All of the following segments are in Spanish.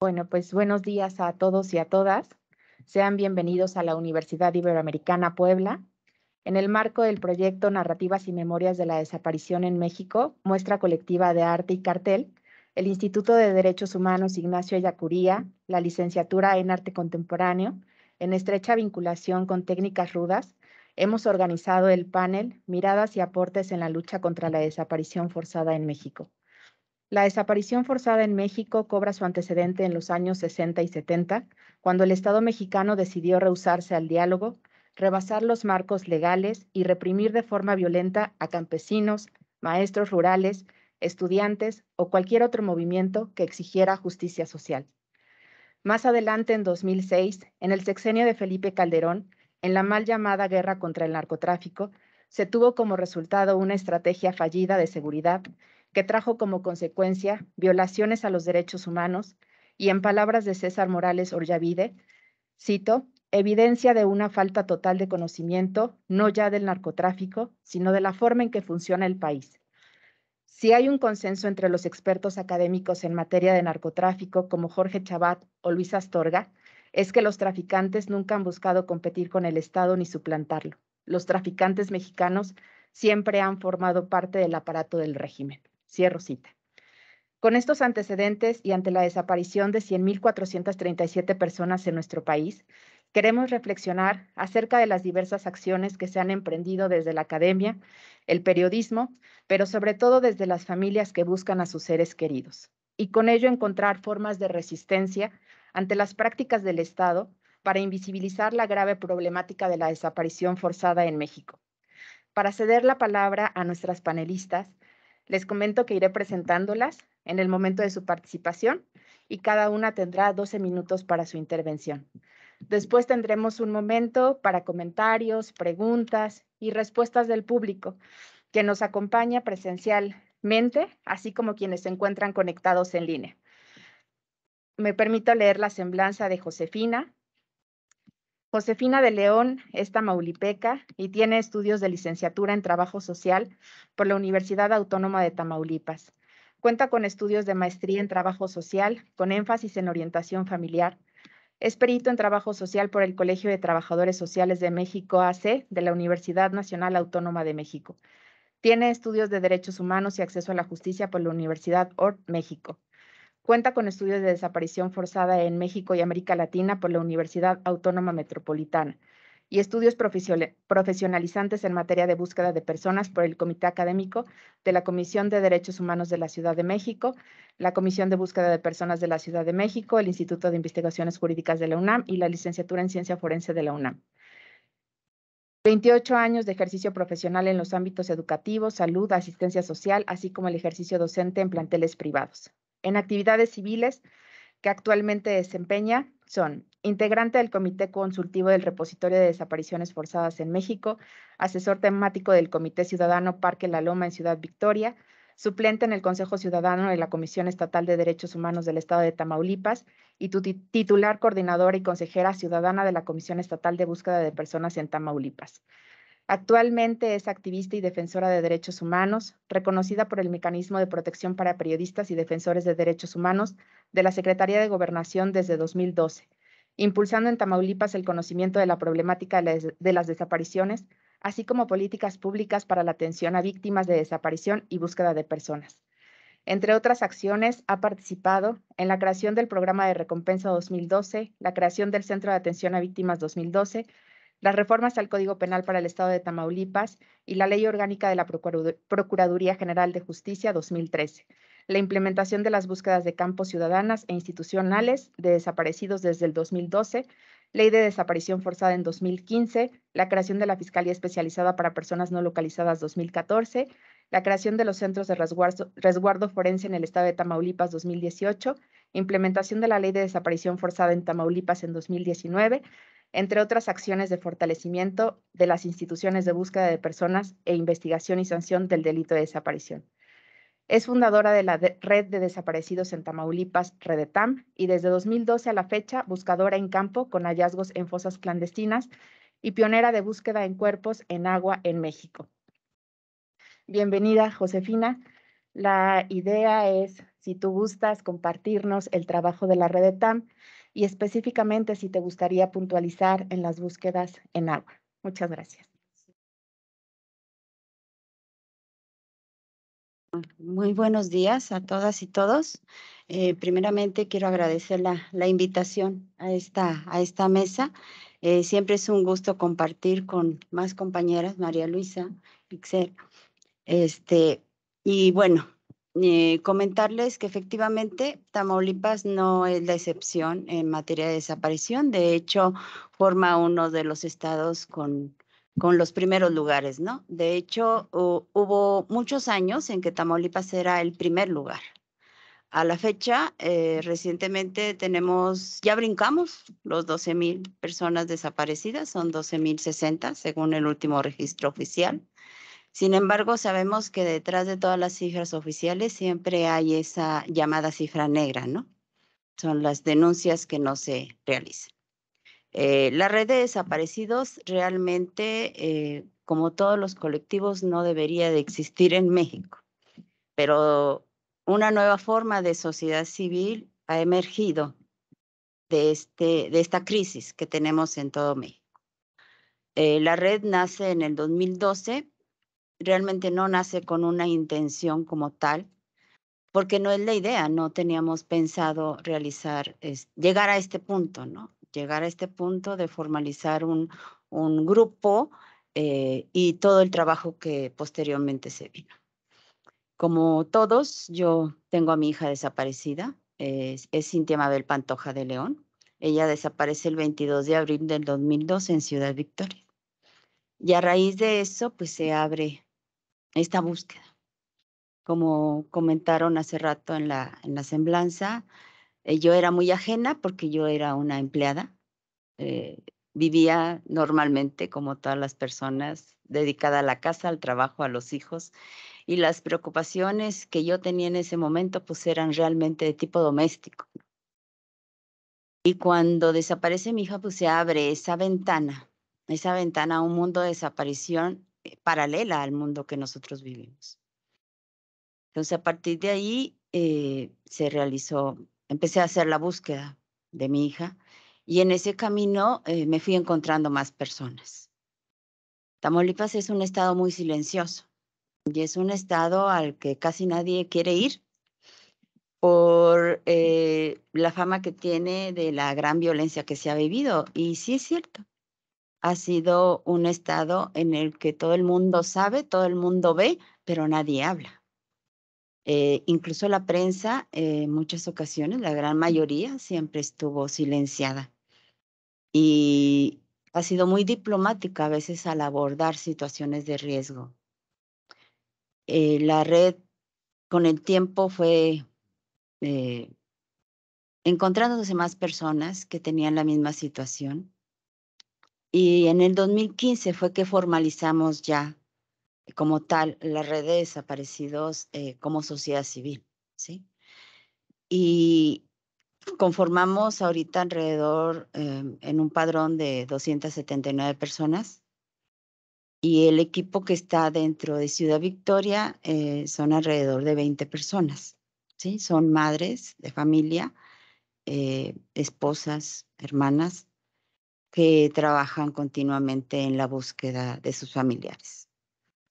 Bueno, pues buenos días a todos y a todas. Sean bienvenidos a la Universidad Iberoamericana Puebla. En el marco del proyecto Narrativas y Memorias de la Desaparición en México, muestra colectiva de arte y cartel, el Instituto de Derechos Humanos Ignacio yacuría la licenciatura en Arte Contemporáneo, en estrecha vinculación con técnicas rudas, hemos organizado el panel Miradas y aportes en la lucha contra la desaparición forzada en México. La desaparición forzada en México cobra su antecedente en los años 60 y 70, cuando el Estado mexicano decidió rehusarse al diálogo, rebasar los marcos legales y reprimir de forma violenta a campesinos, maestros rurales, estudiantes o cualquier otro movimiento que exigiera justicia social. Más adelante, en 2006, en el sexenio de Felipe Calderón, en la mal llamada guerra contra el narcotráfico, se tuvo como resultado una estrategia fallida de seguridad que trajo como consecuencia violaciones a los derechos humanos y, en palabras de César Morales Orllavide, cito, evidencia de una falta total de conocimiento, no ya del narcotráfico, sino de la forma en que funciona el país. Si hay un consenso entre los expertos académicos en materia de narcotráfico como Jorge Chabat o Luis Astorga, es que los traficantes nunca han buscado competir con el Estado ni suplantarlo. Los traficantes mexicanos siempre han formado parte del aparato del régimen. Cierro cita. Con estos antecedentes y ante la desaparición de 100.437 personas en nuestro país, queremos reflexionar acerca de las diversas acciones que se han emprendido desde la academia, el periodismo, pero sobre todo desde las familias que buscan a sus seres queridos, y con ello encontrar formas de resistencia ante las prácticas del Estado para invisibilizar la grave problemática de la desaparición forzada en México. Para ceder la palabra a nuestras panelistas, les comento que iré presentándolas en el momento de su participación y cada una tendrá 12 minutos para su intervención. Después tendremos un momento para comentarios, preguntas y respuestas del público que nos acompaña presencialmente, así como quienes se encuentran conectados en línea. Me permito leer la semblanza de Josefina, Josefina de León es tamaulipeca y tiene estudios de licenciatura en Trabajo Social por la Universidad Autónoma de Tamaulipas. Cuenta con estudios de maestría en Trabajo Social con énfasis en orientación familiar. Es perito en Trabajo Social por el Colegio de Trabajadores Sociales de México AC de la Universidad Nacional Autónoma de México. Tiene estudios de Derechos Humanos y Acceso a la Justicia por la Universidad ORT México. Cuenta con estudios de desaparición forzada en México y América Latina por la Universidad Autónoma Metropolitana y estudios profesionalizantes en materia de búsqueda de personas por el Comité Académico de la Comisión de Derechos Humanos de la Ciudad de México, la Comisión de Búsqueda de Personas de la Ciudad de México, el Instituto de Investigaciones Jurídicas de la UNAM y la Licenciatura en Ciencia Forense de la UNAM. 28 años de ejercicio profesional en los ámbitos educativos, salud, asistencia social, así como el ejercicio docente en planteles privados. En actividades civiles que actualmente desempeña son integrante del Comité Consultivo del Repositorio de Desapariciones Forzadas en México, asesor temático del Comité Ciudadano Parque La Loma en Ciudad Victoria, suplente en el Consejo Ciudadano de la Comisión Estatal de Derechos Humanos del Estado de Tamaulipas y titular coordinadora y consejera ciudadana de la Comisión Estatal de Búsqueda de Personas en Tamaulipas. Actualmente es activista y defensora de derechos humanos, reconocida por el Mecanismo de Protección para Periodistas y Defensores de Derechos Humanos de la Secretaría de Gobernación desde 2012, impulsando en Tamaulipas el conocimiento de la problemática de las desapariciones, así como políticas públicas para la atención a víctimas de desaparición y búsqueda de personas. Entre otras acciones, ha participado en la creación del Programa de Recompensa 2012, la creación del Centro de Atención a Víctimas 2012, las reformas al Código Penal para el Estado de Tamaulipas y la Ley Orgánica de la Procuraduría General de Justicia 2013, la implementación de las búsquedas de campos ciudadanas e institucionales de desaparecidos desde el 2012, Ley de Desaparición Forzada en 2015, la creación de la Fiscalía Especializada para Personas No Localizadas 2014, la creación de los Centros de resguardo, resguardo Forense en el Estado de Tamaulipas 2018, implementación de la Ley de Desaparición Forzada en Tamaulipas en 2019, entre otras acciones de fortalecimiento de las instituciones de búsqueda de personas e investigación y sanción del delito de desaparición. Es fundadora de la Red de Desaparecidos en Tamaulipas, Redetam, y desde 2012 a la fecha, buscadora en campo con hallazgos en fosas clandestinas y pionera de búsqueda en cuerpos en agua en México. Bienvenida, Josefina. La idea es, si tú gustas, compartirnos el trabajo de la Redetam y específicamente si te gustaría puntualizar en las búsquedas en agua. Muchas gracias. Muy buenos días a todas y todos. Eh, primeramente quiero agradecer la, invitación a esta, a esta mesa. Eh, siempre es un gusto compartir con más compañeras, María Luisa, Pixel. Este, y bueno, eh, comentarles que efectivamente Tamaulipas no es la excepción en materia de desaparición. De hecho, forma uno de los estados con, con los primeros lugares, ¿no? De hecho, hubo muchos años en que Tamaulipas era el primer lugar. A la fecha, eh, recientemente tenemos, ya brincamos los 12.000 personas desaparecidas, son 12.060 según el último registro oficial. Sin embargo, sabemos que detrás de todas las cifras oficiales siempre hay esa llamada cifra negra, ¿no? Son las denuncias que no se realizan. Eh, la red de desaparecidos realmente, eh, como todos los colectivos, no debería de existir en México, pero una nueva forma de sociedad civil ha emergido de, este, de esta crisis que tenemos en todo México. Eh, la red nace en el 2012 realmente no nace con una intención como tal, porque no es la idea, no teníamos pensado realizar, llegar a este punto, ¿no? Llegar a este punto de formalizar un, grupo eh, y todo el trabajo que posteriormente se vino. Como todos, yo tengo a mi hija desaparecida, es, es Cintia Mabel Pantoja de León. Ella desaparece el 22 de abril del 2002 en Ciudad Victoria. Y a raíz de eso, pues se abre esta búsqueda. Como comentaron hace rato en la, en la semblanza, eh, yo era muy ajena porque yo era una empleada. Eh, vivía normalmente como todas las personas, dedicada a la casa, al trabajo, a los hijos. Y las preocupaciones que yo tenía en ese momento pues eran realmente de tipo doméstico. Y cuando desaparece mi hija, pues se abre esa ventana, esa ventana a un mundo de desaparición eh, paralela al mundo que nosotros vivimos. Entonces, a partir de ahí eh, se realizó, empecé a hacer la búsqueda de mi hija y en ese camino eh, me fui encontrando más personas. Tamaulipas es un estado muy silencioso y es un estado al que casi nadie quiere ir por la fama que tiene de la gran violencia que se ha vivido. Y sí es cierto, ha sido un estado en el que todo el mundo sabe, todo el mundo ve, pero nadie habla. Eh, incluso la prensa, en eh, muchas ocasiones, la gran mayoría, siempre estuvo silenciada. Y ha sido muy diplomática a veces al abordar situaciones de riesgo. Eh, la red con el tiempo fue encontrándose más personas que tenían la misma situación y en el 2015 fue que formalizamos ya como tal la red de desaparecidos eh, como sociedad civil, Y conformamos ahorita alrededor em, en un padrón de 279 personas y el equipo que está dentro de Ciudad Victoria eh, son alrededor de 20 personas, ¿sí? Son madres de familia, eh, esposas, hermanas que trabajan continuamente en la búsqueda de sus familiares.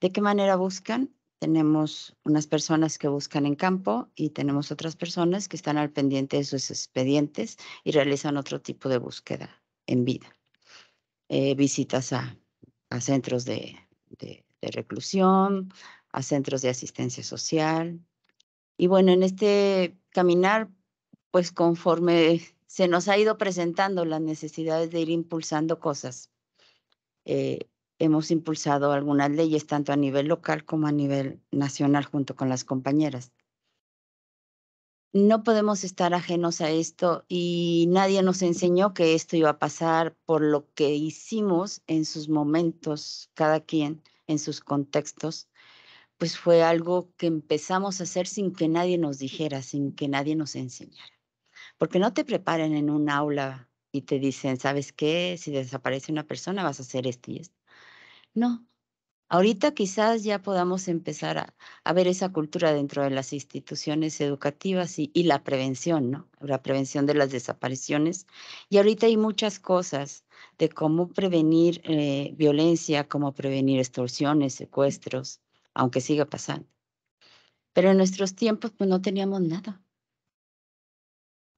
¿De qué manera buscan? Tenemos unas personas que buscan en campo y tenemos otras personas que están al pendiente de sus expedientes y realizan otro tipo de búsqueda en vida. Eh, visitas a, a centros de, de, de reclusión, a centros de asistencia social. Y bueno, en este caminar, pues conforme se nos ha ido presentando las necesidades de ir impulsando cosas. Eh, hemos impulsado algunas leyes tanto a nivel local como a nivel nacional junto con las compañeras. No podemos estar ajenos a esto y nadie nos enseñó que esto iba a pasar por lo que hicimos en sus momentos, cada quien en sus contextos, pues fue algo que empezamos a hacer sin que nadie nos dijera, sin que nadie nos enseñara porque no te preparan en un aula y te dicen, ¿sabes qué? Si desaparece una persona vas a hacer esto y esto. No. Ahorita quizás ya podamos empezar a, ver esa cultura dentro de las instituciones educativas y, la prevención, ¿no? La prevención de las desapariciones. Y ahorita hay muchas cosas de cómo prevenir eh, violencia, cómo prevenir extorsiones, secuestros, aunque siga pasando. Pero en nuestros tiempos pues no teníamos nada.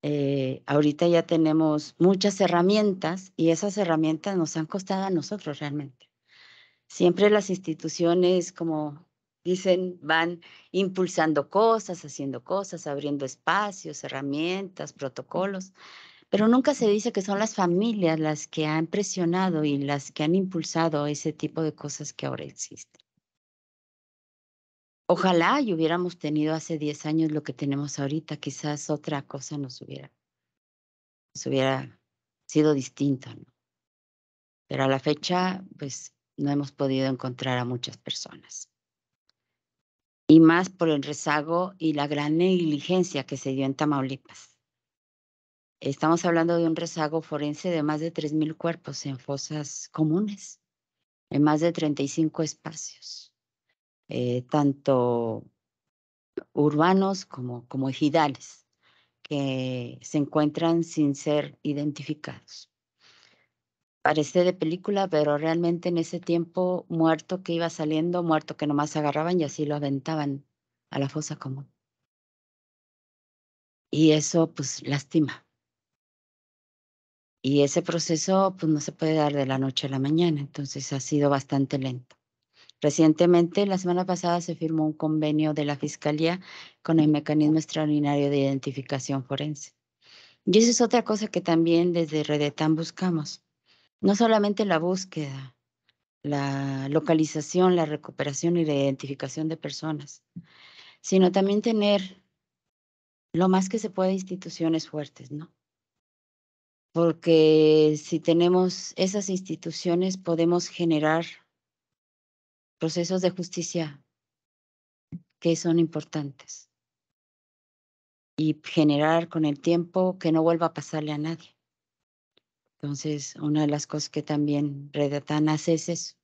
Eh, ahorita ya tenemos muchas herramientas y esas herramientas nos han costado a nosotros realmente. Siempre las instituciones, como dicen, van impulsando cosas, haciendo cosas, abriendo espacios, herramientas, protocolos, pero nunca se dice que son las familias las que han presionado y las que han impulsado ese tipo de cosas que ahora existen. Ojalá y hubiéramos tenido hace 10 años lo que tenemos ahorita, quizás otra cosa nos hubiera, hubiera sido distinta, Pero a la fecha, pues no hemos podido encontrar a muchas personas. Y más por el rezago y la gran negligencia que se dio en Tamaulipas. Estamos hablando de un rezago forense de más de 3.000 cuerpos en fosas comunes, en más de 35 espacios eh, tanto urbanos como, como ejidales, que se encuentran sin ser identificados. Parece de película, pero realmente en ese tiempo muerto que iba saliendo, muerto que nomás agarraban y así lo aventaban a la fosa común. Y eso pues lastima. Y ese proceso pues no se puede dar de la noche a la mañana, entonces ha sido bastante lento. Recientemente, la semana pasada, se firmó un convenio de la Fiscalía con el Mecanismo Extraordinario de Identificación Forense. Y eso es otra cosa que también desde Redetam buscamos. No solamente la búsqueda, la localización, la recuperación y la identificación de personas, sino también tener lo más que se puede instituciones fuertes, ¿no? Porque si tenemos esas instituciones podemos generar procesos de justicia que son importantes y generar con el tiempo que no vuelva a pasarle a nadie. Entonces, una de las cosas que también Redatan hace es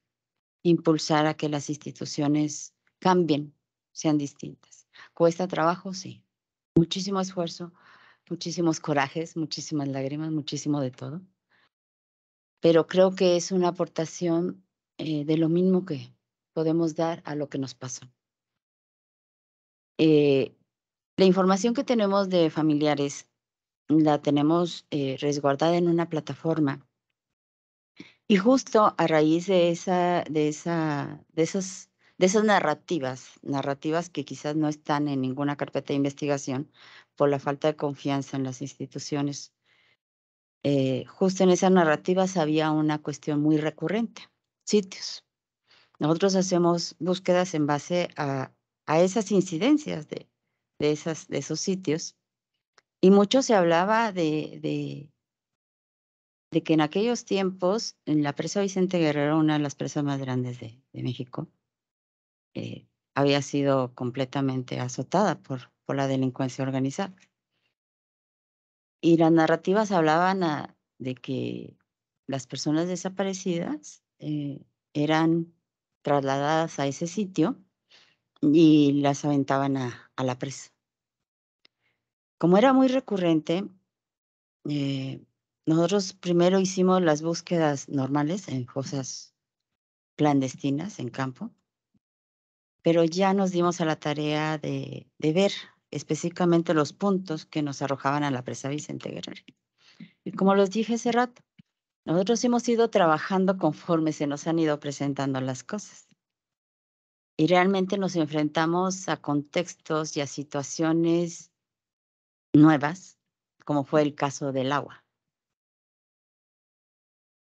impulsar a que las instituciones cambien, sean distintas. ¿Cuesta trabajo? Sí. Muchísimo esfuerzo, muchísimos corajes, muchísimas lágrimas, muchísimo de todo. Pero creo que es una aportación eh, de lo mismo que podemos dar a lo que nos pasó. Eh, la información que tenemos de familiares la tenemos eh, resguardada en una plataforma. Y justo a raíz de, esa, de, esa, de, esas, de esas narrativas, narrativas que quizás no están en ninguna carpeta de investigación por la falta de confianza en las instituciones, eh, justo en esas narrativas había una cuestión muy recurrente, sitios. Nosotros hacemos búsquedas en base a, a esas incidencias de, de, esas, de esos sitios. Y mucho se hablaba de, de, que en aquellos tiempos, en la presa Vicente Guerrero, una de las presas más grandes de, de México, eh, había sido completamente azotada por, por la delincuencia organizada. Y las narrativas hablaban de que las personas desaparecidas eh, eran trasladadas a ese sitio y las aventaban a, la presa. Como era muy recurrente, eh, nosotros primero hicimos las búsquedas normales en cosas clandestinas, en campo, pero ya nos dimos a la tarea de, ver específicamente los puntos que nos arrojaban a la presa Vicente Guerrero. Y como los dije hace rato, nosotros hemos ido trabajando conforme se nos han ido presentando las cosas. Y realmente nos enfrentamos a contextos y a situaciones nuevas, como fue el caso del agua.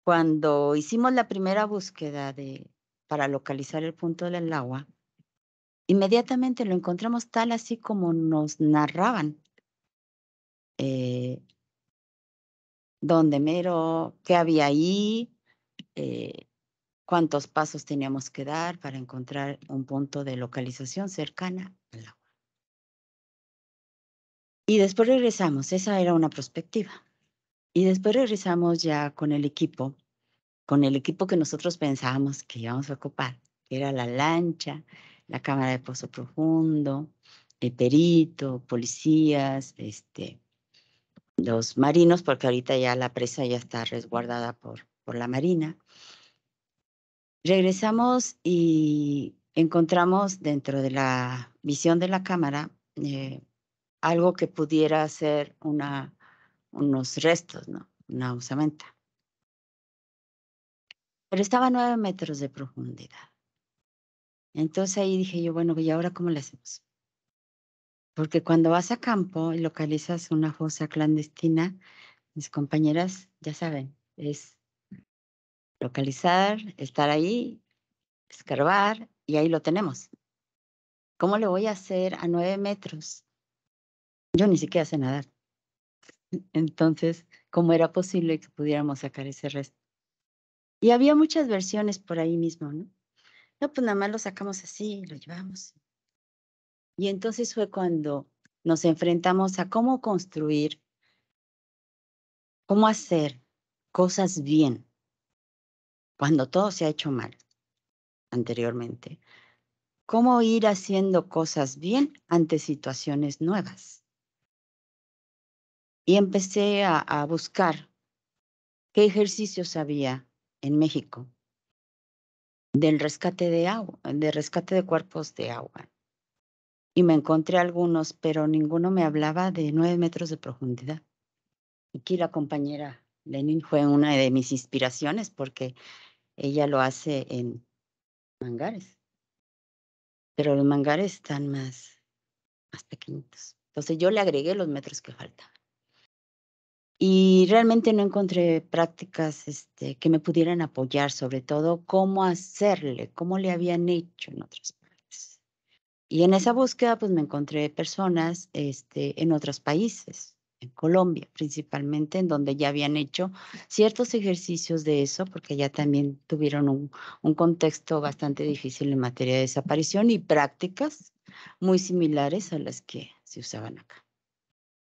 Cuando hicimos la primera búsqueda de, para localizar el punto del agua, inmediatamente lo encontramos tal así como nos narraban eh, dónde mero, qué había ahí, eh, cuántos pasos teníamos que dar para encontrar un punto de localización cercana al agua. Y después regresamos, esa era una perspectiva. Y después regresamos ya con el equipo, con el equipo que nosotros pensábamos que íbamos a ocupar, era la lancha, la cámara de pozo profundo, el perito, policías, este, los marinos, porque ahorita ya la presa ya está resguardada por, por la Marina. Regresamos y encontramos dentro de la visión de la cámara eh, algo que pudiera ser una, unos restos, ¿no? una usamenta. Pero estaba a nueve metros de profundidad. Entonces ahí dije yo, bueno, ¿y ahora cómo le hacemos? Porque cuando vas a campo y localizas una fosa clandestina, mis compañeras ya saben, es localizar, estar ahí, escarbar y ahí lo tenemos. ¿Cómo le voy a hacer a nueve metros? Yo ni siquiera sé nadar. Entonces, ¿cómo era posible que pudiéramos sacar ese resto? Y había muchas versiones por ahí mismo, ¿no? No, pues nada más lo sacamos así, lo llevamos, y entonces fue cuando nos enfrentamos a cómo construir, cómo hacer cosas bien, cuando todo se ha hecho mal anteriormente. Cómo ir haciendo cosas bien ante situaciones nuevas. Y empecé a, buscar qué ejercicios había en México del rescate de agua, del rescate de cuerpos de agua y me encontré algunos, pero ninguno me hablaba de nueve metros de profundidad. Y Aquí la compañera Lenin fue una de mis inspiraciones porque ella lo hace en mangares, pero los mangares están más, más pequeñitos. Entonces yo le agregué los metros que faltaban. Y realmente no encontré prácticas este, que me pudieran apoyar, sobre todo cómo hacerle, cómo le habían hecho en otras y en esa búsqueda, pues me encontré personas este, en otros países, en Colombia principalmente, en donde ya habían hecho ciertos ejercicios de eso, porque ya también tuvieron un, un contexto bastante difícil en materia de desaparición y prácticas muy similares a las que se usaban acá.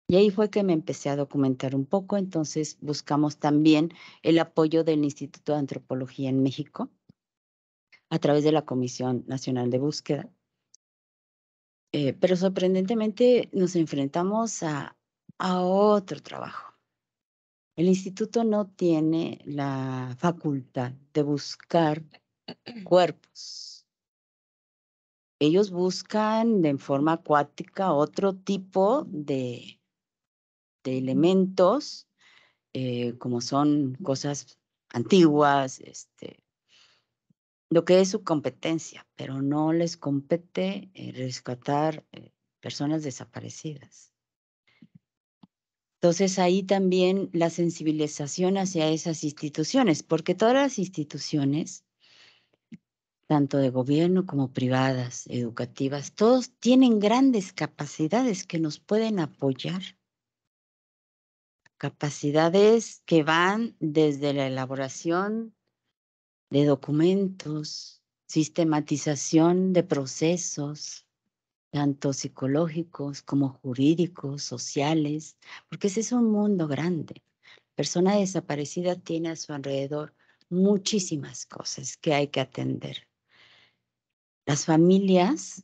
Y ahí fue que me empecé a documentar un poco, entonces buscamos también el apoyo del Instituto de Antropología en México a través de la Comisión Nacional de Búsqueda eh, pero sorprendentemente nos enfrentamos a, otro trabajo. El instituto no tiene la facultad de buscar cuerpos. Ellos buscan en forma acuática otro tipo de, de elementos, eh, como son cosas antiguas, este, lo que es su competencia, pero no les compete eh, rescatar eh, personas desaparecidas. Entonces ahí también la sensibilización hacia esas instituciones, porque todas las instituciones, tanto de gobierno como privadas, educativas, todos tienen grandes capacidades que nos pueden apoyar. Capacidades que van desde la elaboración de documentos, sistematización de procesos, tanto psicológicos como jurídicos, sociales, porque ese es un mundo grande. Persona desaparecida tiene a su alrededor muchísimas cosas que hay que atender. Las familias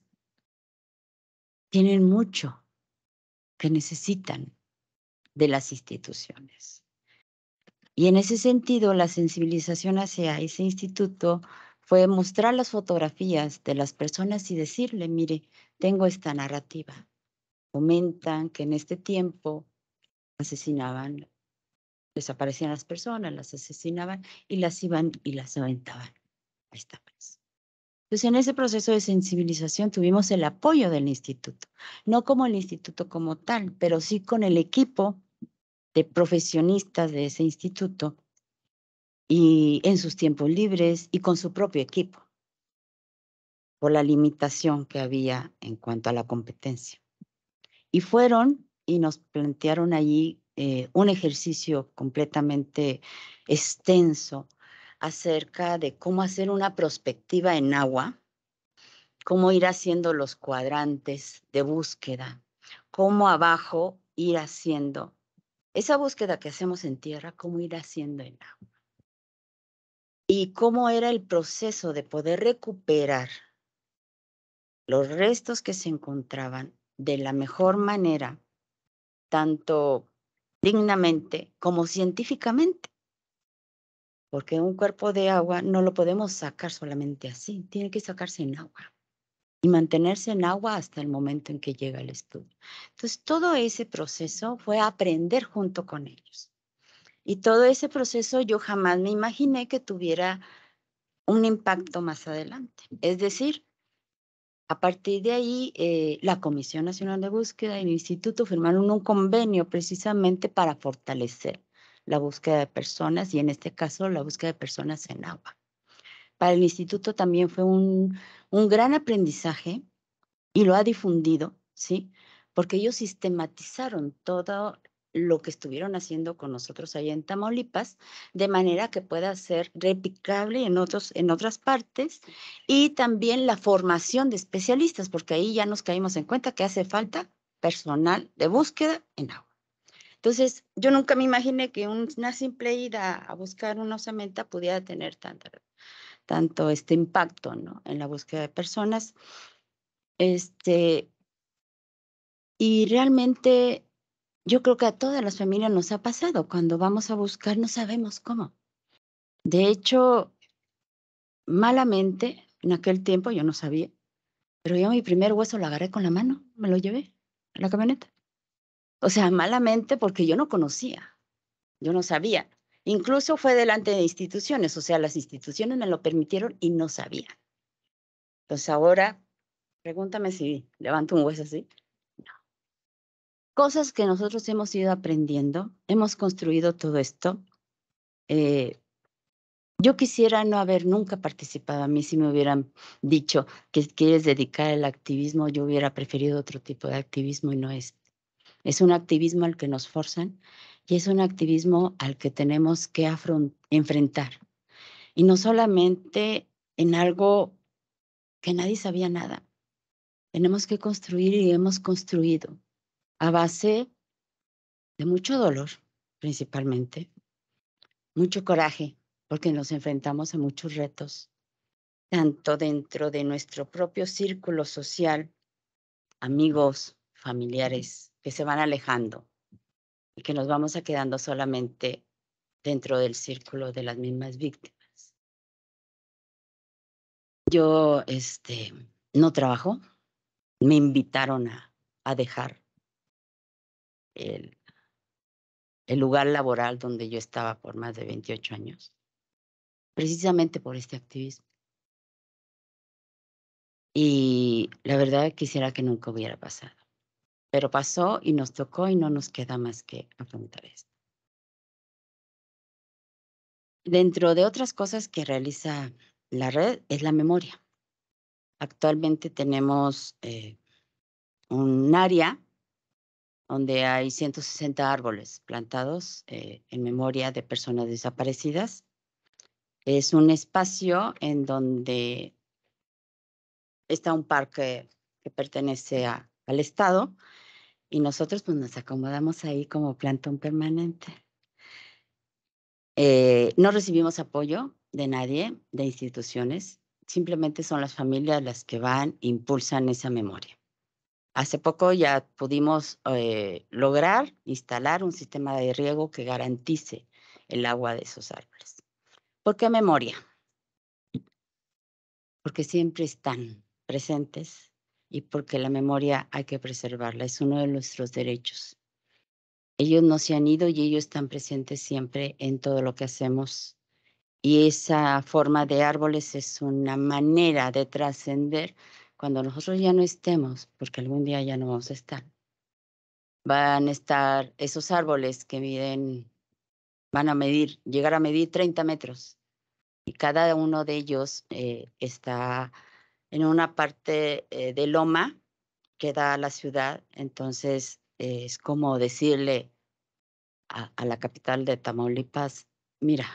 tienen mucho que necesitan de las instituciones. Y en ese sentido, la sensibilización hacia ese instituto fue mostrar las fotografías de las personas y decirle, mire, tengo esta narrativa. Comentan que en este tiempo asesinaban, desaparecían las personas, las asesinaban y las iban y las aventaban. a esta vez. Entonces, en ese proceso de sensibilización tuvimos el apoyo del instituto, no como el instituto como tal, pero sí con el equipo de profesionistas de ese instituto y en sus tiempos libres y con su propio equipo, por la limitación que había en cuanto a la competencia. Y fueron y nos plantearon allí eh, un ejercicio completamente extenso acerca de cómo hacer una prospectiva en agua, cómo ir haciendo los cuadrantes de búsqueda, cómo abajo ir haciendo esa búsqueda que hacemos en tierra, cómo ir haciendo en agua. Y cómo era el proceso de poder recuperar los restos que se encontraban de la mejor manera, tanto dignamente como científicamente. Porque un cuerpo de agua no lo podemos sacar solamente así, tiene que sacarse en agua y mantenerse en agua hasta el momento en que llega el estudio. Entonces, todo ese proceso fue aprender junto con ellos. Y todo ese proceso yo jamás me imaginé que tuviera un impacto más adelante. Es decir, a partir de ahí, eh, la Comisión Nacional de Búsqueda y el Instituto firmaron un convenio precisamente para fortalecer la búsqueda de personas y en este caso la búsqueda de personas en agua para el instituto también fue un, gran aprendizaje y lo ha difundido, ¿sí? Porque ellos sistematizaron todo lo que estuvieron haciendo con nosotros ahí en Tamaulipas, de manera que pueda ser replicable en, otros, en otras partes, y también la formación de especialistas, porque ahí ya nos caímos en cuenta que hace falta personal de búsqueda en agua. Entonces, yo nunca me imaginé que una simple ida a buscar una osamenta pudiera tener tanta tanto este impacto ¿no? en la búsqueda de personas. Este, y realmente yo creo que a todas las familias nos ha pasado, cuando vamos a buscar no sabemos cómo. De hecho, malamente, en aquel tiempo yo no sabía, pero yo mi primer hueso lo agarré con la mano, me lo llevé a la camioneta. O sea, malamente porque yo no conocía, yo no sabía. Incluso fue delante de instituciones, o sea, las instituciones me lo permitieron y no sabían. Entonces ahora, pregúntame si levanto un hueso así. No. Cosas que nosotros hemos ido aprendiendo, hemos construido todo esto. Eh, yo quisiera no haber nunca participado. A mí si me hubieran dicho que quieres dedicar el activismo, yo hubiera preferido otro tipo de activismo y no es. Este. Es un activismo al que nos forzan y es un activismo al que tenemos que enfrentar. Y no solamente en algo que nadie sabía nada. Tenemos que construir y hemos construido a base de mucho dolor, principalmente, mucho coraje, porque nos enfrentamos a muchos retos, tanto dentro de nuestro propio círculo social, amigos, familiares que se van alejando, y que nos vamos a quedando solamente dentro del círculo de las mismas víctimas. Yo este, no trabajo, me invitaron a, a dejar el, el lugar laboral donde yo estaba por más de 28 años, precisamente por este activismo. Y la verdad quisiera que nunca hubiera pasado pero pasó y nos tocó y no nos queda más que afrontar esto. Dentro de otras cosas que realiza la red es la memoria. Actualmente tenemos eh, un área donde hay 160 árboles plantados eh, en memoria de personas desaparecidas. Es un espacio en donde está un parque que pertenece al Estado y nosotros pues nos acomodamos ahí como plantón permanente. Eh, no recibimos apoyo de nadie, de instituciones, simplemente son las familias las que van, e impulsan esa memoria. Hace poco ya pudimos eh, lograr instalar un sistema de riego que garantice el agua de esos árboles. ¿Por qué memoria? Porque siempre están presentes y porque la memoria hay que preservarla, es uno de nuestros derechos. Ellos no se han ido y ellos están presentes siempre en todo lo que hacemos. Y esa forma de árboles es una manera de trascender cuando nosotros ya no estemos, porque algún día ya no vamos a estar. Van a estar esos árboles que miden, van a medir, llegar a medir 30 metros. Y cada uno de ellos eh, está en una parte eh, de Loma que da a la ciudad, entonces eh, es como decirle a, la capital de Tamaulipas, mira,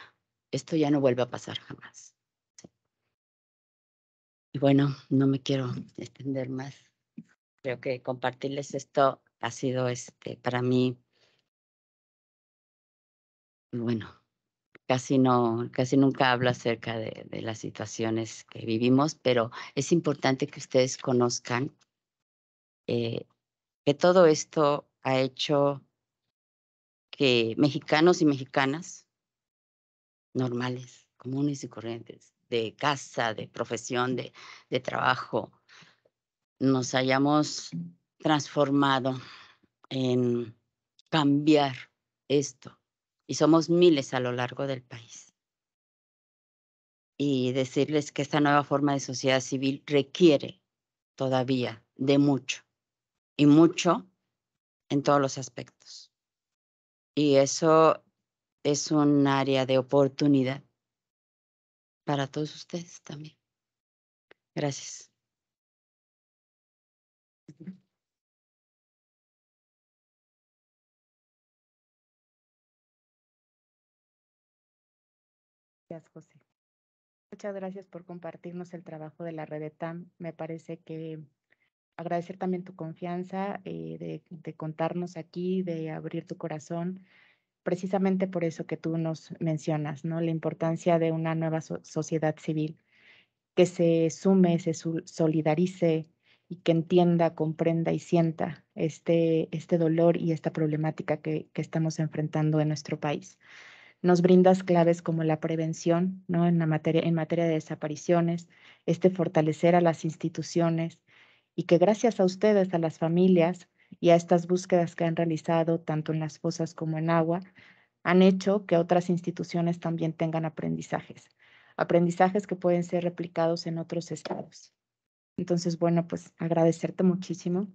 esto ya no vuelve a pasar jamás. Y bueno, no me quiero extender más. Creo que compartirles esto ha sido este, para mí, bueno, casi, no, casi nunca habla acerca de, las situaciones que vivimos, pero es importante que ustedes conozcan eh, que todo esto ha hecho que mexicanos y mexicanas normales, comunes y corrientes, de casa, de profesión, de trabajo, nos hayamos transformado en cambiar esto y somos miles a lo largo del país. Y decirles que esta nueva forma de sociedad civil requiere todavía de mucho y mucho en todos los aspectos. Y eso es un área de oportunidad para todos ustedes también. Gracias. Gracias, José. Muchas gracias por compartirnos el trabajo de la red de TAM. Me parece que agradecer también tu confianza eh, de, contarnos aquí, de abrir tu corazón, precisamente por eso que tú nos mencionas, ¿no? La importancia de una nueva sociedad civil que se sume, se solidarice y que entienda, comprenda y sienta este, este dolor y esta problemática que estamos enfrentando en nuestro país nos brindas claves como la prevención ¿no? en, materia, de desapariciones, este fortalecer a las instituciones y que gracias a ustedes, a las familias y a estas búsquedas que han realizado tanto en las fosas como en agua, han hecho que otras instituciones también tengan aprendizajes, aprendizajes que pueden ser replicados en otros estados. Entonces, bueno, pues agradecerte muchísimo.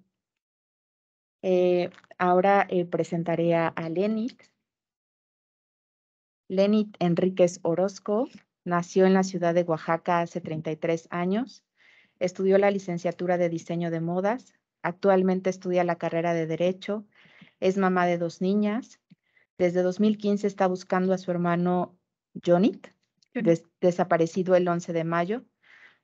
Eh, ahora eh, presentaré a Lenix Lenit Enríquez Orozco nació en la ciudad de Oaxaca hace 33 años. Estudió la licenciatura de diseño de modas. Actualmente estudia la carrera de derecho. Es mamá de dos niñas. Desde 2015 está buscando a su hermano Jonit, desaparecido el 11 de mayo.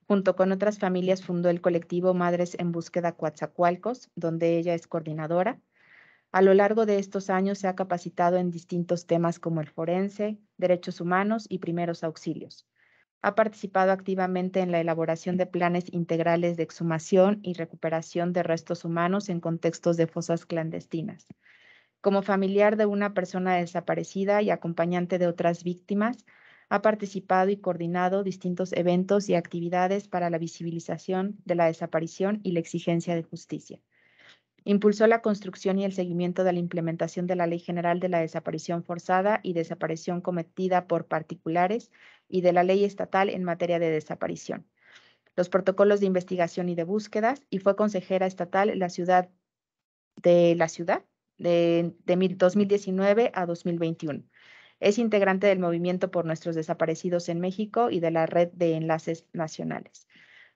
Junto con otras familias fundó el colectivo Madres en Búsqueda Coatzacoalcos, donde ella es coordinadora. A lo largo de estos años se ha capacitado en distintos temas como el forense, derechos humanos y primeros auxilios. Ha participado activamente en la elaboración de planes integrales de exhumación y recuperación de restos humanos en contextos de fosas clandestinas. Como familiar de una persona desaparecida y acompañante de otras víctimas, ha participado y coordinado distintos eventos y actividades para la visibilización de la desaparición y la exigencia de justicia. Impulsó la construcción y el seguimiento de la implementación de la Ley General de la Desaparición Forzada y Desaparición Cometida por Particulares y de la Ley Estatal en materia de desaparición, los protocolos de investigación y de búsquedas, y fue consejera estatal en la ciudad de la ciudad de, de 2019 a 2021. Es integrante del Movimiento por Nuestros Desaparecidos en México y de la Red de Enlaces Nacionales.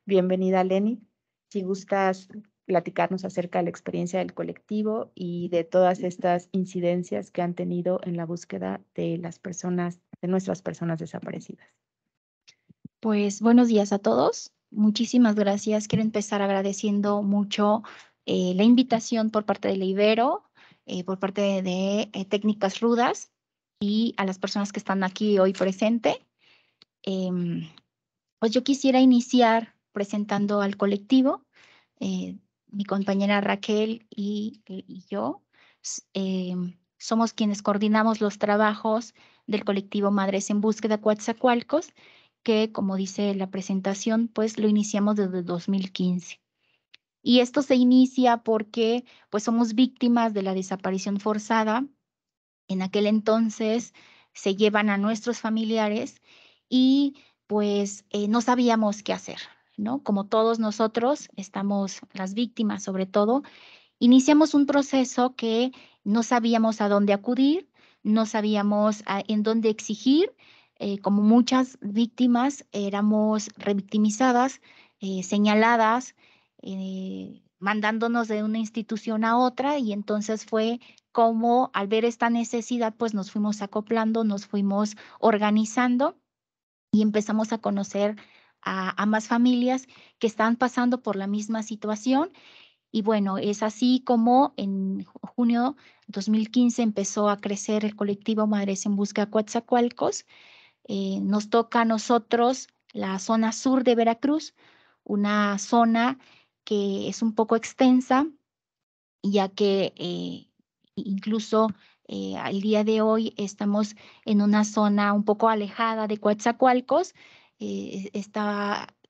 Bienvenida, Lenny Si gustas platicarnos acerca de la experiencia del colectivo y de todas estas incidencias que han tenido en la búsqueda de las personas, de nuestras personas desaparecidas. Pues buenos días a todos. Muchísimas gracias. Quiero empezar agradeciendo mucho eh, la invitación por parte de la eh, por parte de, eh, Técnicas Rudas y a las personas que están aquí hoy presente. Em, pues yo quisiera iniciar presentando al colectivo mi compañera Raquel y, eh, yo eh, somos quienes coordinamos los trabajos del colectivo Madres en Búsqueda Coatzacoalcos, que como dice la presentación, pues lo iniciamos desde 2015. Y esto se inicia porque pues somos víctimas de la desaparición forzada. En aquel entonces se llevan a nuestros familiares y pues eh, no sabíamos qué hacer, como todos nosotros, estamos las víctimas sobre todo, iniciamos un proceso que no sabíamos a dónde acudir, no sabíamos en dónde exigir, eh, como muchas víctimas éramos revictimizadas, eh, señaladas, eh, mandándonos de una institución a otra y entonces fue como al ver esta necesidad, pues nos fuimos acoplando, nos fuimos organizando y empezamos a conocer a ambas familias que están pasando por la misma situación. Y bueno, es así como en junio de 2015 empezó a crecer el colectivo Madres en Busca de Coatzacoalcos. Eh, nos toca a nosotros la zona sur de Veracruz, una zona que es un poco extensa, ya que eh, incluso eh, al día de hoy estamos en una zona un poco alejada de Coatzacoalcos, eh,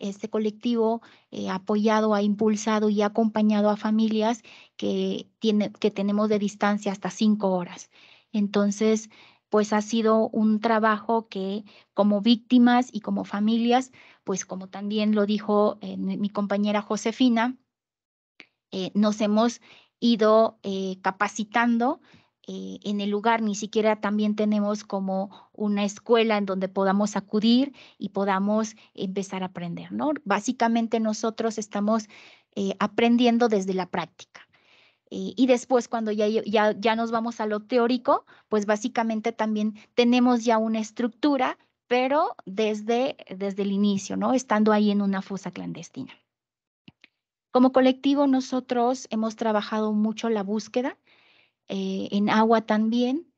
este colectivo ha eh, apoyado, ha impulsado y ha acompañado a familias que, que tenemos de distancia hasta cinco horas. Entonces, pues ha sido un trabajo que como víctimas y como familias, pues como también lo dijo eh, mi compañera Josefina, nos hemos ido capacitando eh, en el lugar, ni siquiera también tenemos como una escuela en donde podamos acudir y podamos empezar a aprender, ¿no? Básicamente nosotros estamos eh, aprendiendo desde la práctica. Eh, y después cuando ya, ya, nos vamos a lo teórico, pues básicamente también tenemos ya una estructura, pero desde, desde el inicio, ¿no? Estando ahí en una fosa clandestina. Como colectivo, nosotros hemos trabajado mucho la búsqueda eh, en agua también.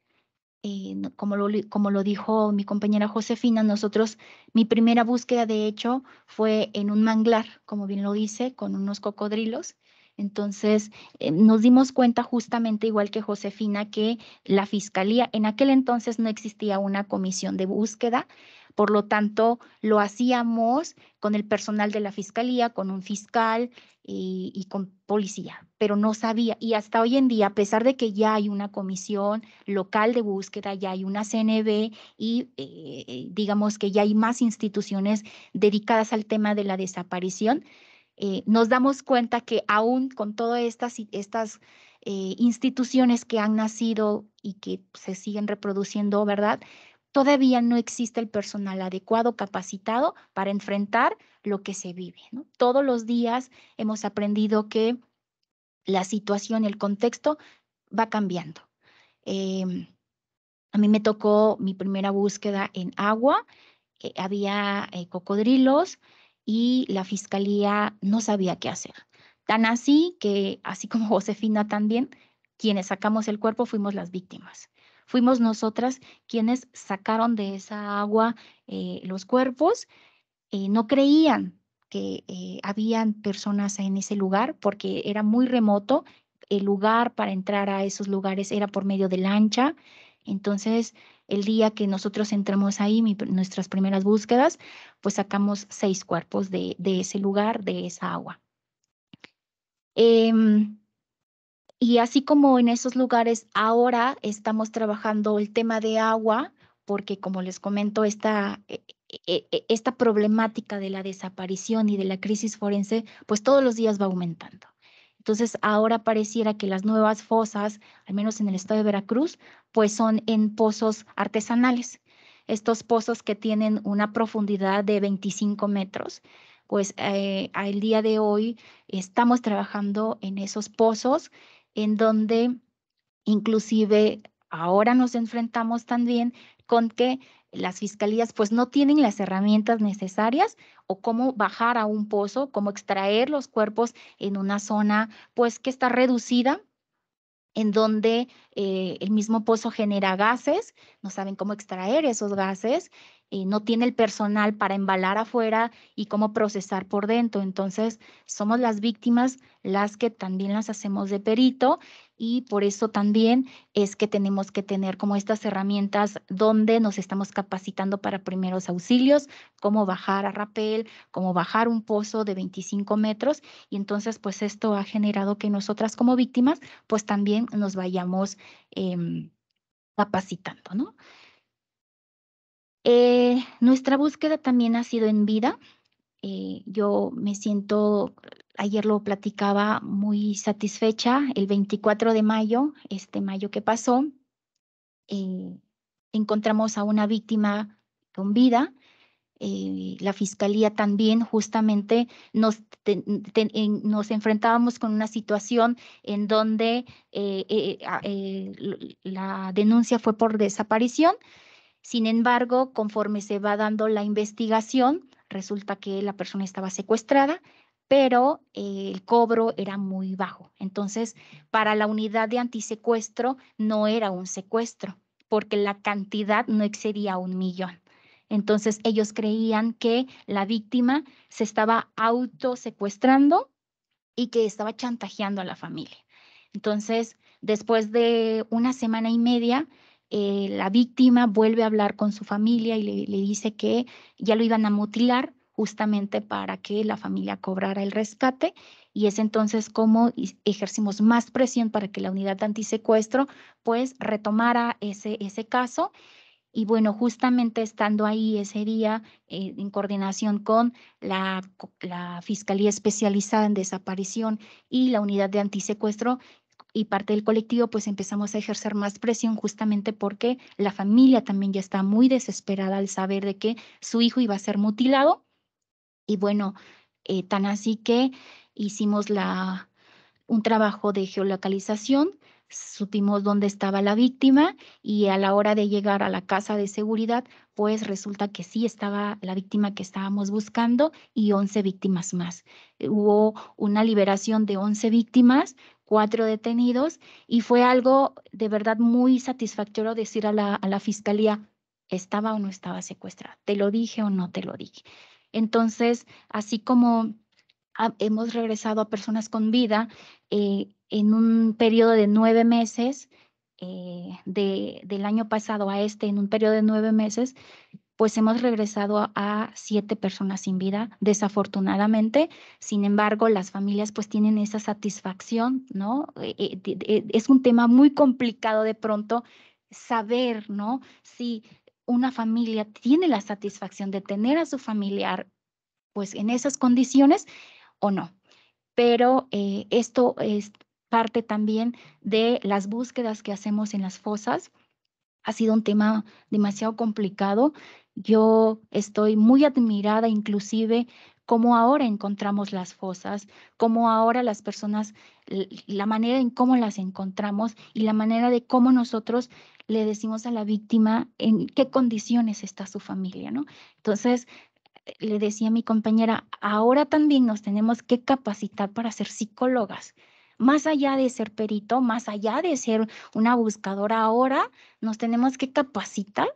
Eh, como, lo, como lo dijo mi compañera Josefina, nosotros, mi primera búsqueda de hecho fue en un manglar, como bien lo dice, con unos cocodrilos. Entonces, eh, nos dimos cuenta justamente, igual que Josefina, que la Fiscalía, en aquel entonces no existía una comisión de búsqueda, por lo tanto, lo hacíamos con el personal de la Fiscalía, con un fiscal y, con policía, pero no sabía. Y hasta hoy en día, a pesar de que ya hay una comisión local de búsqueda, ya hay una CNB y eh, digamos que ya hay más instituciones dedicadas al tema de la desaparición, eh, nos damos cuenta que aún con todas estas, eh, instituciones que han nacido y que se siguen reproduciendo, ¿verdad? Todavía no existe el personal adecuado, capacitado para enfrentar lo que se vive. Todos los días hemos aprendido que la situación, el contexto va cambiando. Em, a mí me tocó mi primera búsqueda en agua, eh, había cocodrilos, y la fiscalía no sabía qué hacer. Tan así que, así como Josefina también, quienes sacamos el cuerpo fuimos las víctimas. Fuimos nosotras quienes sacaron de esa agua eh, los cuerpos. Eh, no creían que eh, habían personas en ese lugar porque era muy remoto. El lugar para entrar a esos lugares era por medio de lancha. Entonces, el día que nosotros entramos ahí, nuestras primeras búsquedas, pues sacamos seis cuerpos de, ese lugar, de esa agua. Em, y así como en esos lugares ahora estamos trabajando el tema de agua, porque como les comento, esta, e, e, e, esta problemática de la desaparición y de la crisis forense, pues todos los días va aumentando. Entonces, ahora pareciera que las nuevas fosas, al menos en el estado de Veracruz, pues son en pozos artesanales. Estos pozos que tienen una profundidad de 25 metros, pues eh, al día de hoy estamos trabajando en esos pozos en donde inclusive Ahora nos enfrentamos también con que las fiscalías pues no tienen las herramientas necesarias o cómo bajar a un pozo, cómo extraer los cuerpos en una zona pues que está reducida en donde eh, el mismo pozo genera gases, no saben cómo extraer esos gases eh, no tiene el personal para embalar afuera y cómo procesar por dentro. Entonces, somos las víctimas las que también las hacemos de perito y por eso también es que tenemos que tener como estas herramientas donde nos estamos capacitando para primeros auxilios, cómo bajar a rapel, cómo bajar un pozo de 25 metros y entonces pues esto ha generado que nosotras como víctimas pues también nos vayamos em, capacitando, ¿no? Eh, nuestra búsqueda también ha sido en vida. Eh, yo me siento, ayer lo platicaba, muy satisfecha. El 24 de mayo, este mayo que pasó, eh, encontramos a una víctima con vida. la fiscalía también justamente nos, nos enfrentábamos con una situación en donde la denuncia fue por desaparición sin embargo, conforme se va dando la investigación, resulta que la persona estaba secuestrada, pero eh, el cobro era muy bajo. Entonces, para la unidad de antisecuestro no era un secuestro, porque la cantidad no excedía un millón. Entonces, ellos creían que la víctima se estaba autosecuestrando y que estaba chantajeando a la familia. Entonces, después de una semana y media, eh, la víctima vuelve a hablar con su familia y le, dice que ya lo iban a mutilar justamente para que la familia cobrara el rescate y es entonces como ejercimos más presión para que la unidad de antisecuestro pues retomara ese, ese caso. Y bueno, justamente estando ahí ese día eh, en coordinación con la, la, Fiscalía Especializada en Desaparición y la Unidad de Antisecuestro, y parte del colectivo, pues empezamos a ejercer más presión justamente porque la familia también ya está muy desesperada al saber de que su hijo iba a ser mutilado. Y bueno, eh, tan así que hicimos la, un trabajo de geolocalización supimos dónde estaba la víctima y a la hora de llegar a la casa de seguridad, pues resulta que sí estaba la víctima que estábamos buscando y 11 víctimas más. Eh, hubo una liberación de 11 víctimas, cuatro detenidos y fue algo de verdad muy satisfactorio decir a la, a la fiscalía, estaba o no estaba secuestrada, te lo dije o no te lo dije. Entonces, así como hemos regresado a personas con vida eh, en un periodo de nueve meses, eh, de, del año pasado a este, en un periodo de nueve meses, pues hemos regresado a, siete personas sin vida, desafortunadamente. Sin embargo, las familias pues tienen esa satisfacción, ¿no? Eh, es un tema muy complicado de pronto saber, ¿no? Si una familia tiene la satisfacción de tener a su familiar pues en esas condiciones o no. Pero eh, esto es parte también de las búsquedas que hacemos en las fosas. Ha sido un tema demasiado complicado. Yo estoy muy admirada inclusive cómo ahora encontramos las fosas, cómo ahora las personas, la manera en cómo las encontramos y la manera de cómo nosotros le decimos a la víctima en qué condiciones está su familia, ¿no? Entonces, le decía mi compañera, ahora también nos tenemos que capacitar para ser psicólogas. Más allá de ser perito, más allá de ser una buscadora ahora, nos tenemos que capacitar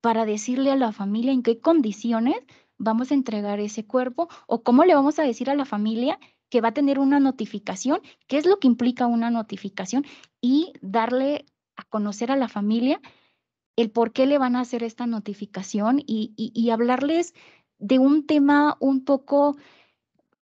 para decirle a la familia en qué condiciones vamos a entregar ese cuerpo o cómo le vamos a decir a la familia que va a tener una notificación, qué es lo que implica una notificación y darle a conocer a la familia el por qué le van a hacer esta notificación y, y, y hablarles de un tema un poco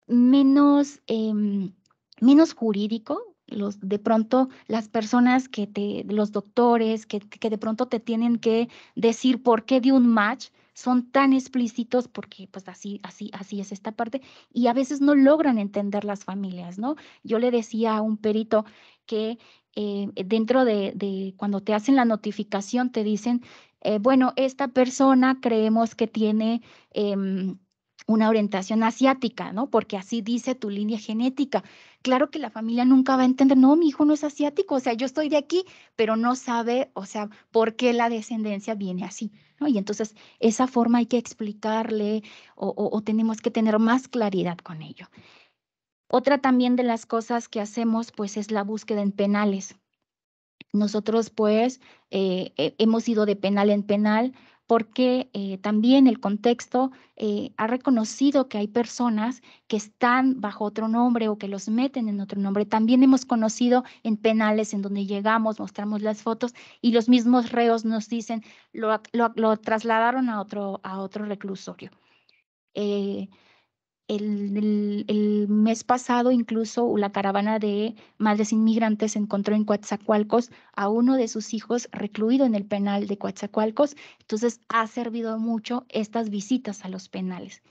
menos, em, menos jurídico. Los, de pronto las personas que te, los doctores que, de pronto te tienen que decir por qué de un match, son tan explícitos porque pues así así así es esta parte y a veces no logran entender las familias no yo le decía a un perito que eh, dentro de, de, cuando te hacen la notificación te dicen eh, bueno, esta persona creemos que tiene em, una orientación asiática, ¿no? Porque así dice tu línea genética. Claro que la familia nunca va a entender, no, mi hijo no es asiático, o sea, yo estoy de aquí, pero no sabe, o sea, por qué la descendencia viene así, ¿no? Y entonces esa forma hay que explicarle o, o tenemos que tener más claridad con ello. Otra también de las cosas que hacemos, pues, es la búsqueda en penales. Nosotros pues eh, hemos ido de penal en penal porque eh, también el contexto eh, ha reconocido que hay personas que están bajo otro nombre o que los meten en otro nombre. También hemos conocido en penales en donde llegamos, mostramos las fotos y los mismos reos nos dicen lo, lo, lo trasladaron a otro, a otro reclusorio. El, mes pasado incluso la caravana de madres inmigrantes encontró en Coatzacoalcos a uno de sus hijos recluido en el penal de Coatzacoalcos. Entonces ha servido mucho estas visitas a los penales.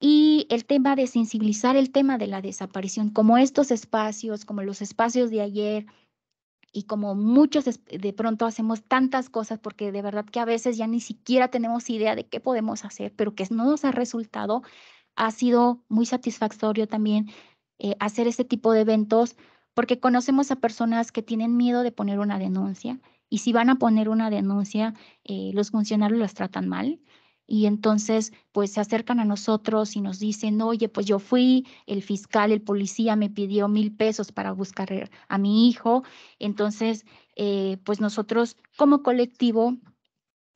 Y el tema de sensibilizar el tema de la desaparición, como estos espacios, como los espacios de ayer, y como muchos de pronto hacemos tantas cosas porque de verdad que a veces ya ni siquiera tenemos idea de qué podemos hacer, pero que no nos ha resultado, ha sido muy satisfactorio también eh, hacer este tipo de eventos porque conocemos a personas que tienen miedo de poner una denuncia y si van a poner una denuncia, eh, los funcionarios las tratan mal. Y entonces, pues se acercan a nosotros y nos dicen, oye, pues yo fui, el fiscal, el policía me pidió mil pesos para buscar a mi hijo. Entonces, eh, pues nosotros como colectivo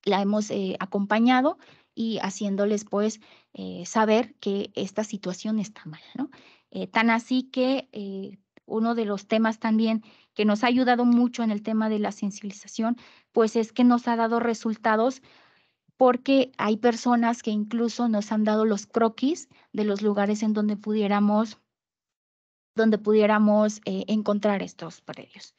la hemos acompañado y haciéndoles pues eh, saber que esta situación está mal, eh, tan así que eh, uno de los temas también que nos ha ayudado mucho en el tema de la sensibilización, pues es que nos ha dado resultados porque hay personas que incluso nos han dado los croquis de los lugares en donde pudiéramos, donde pudiéramos encontrar estos predios.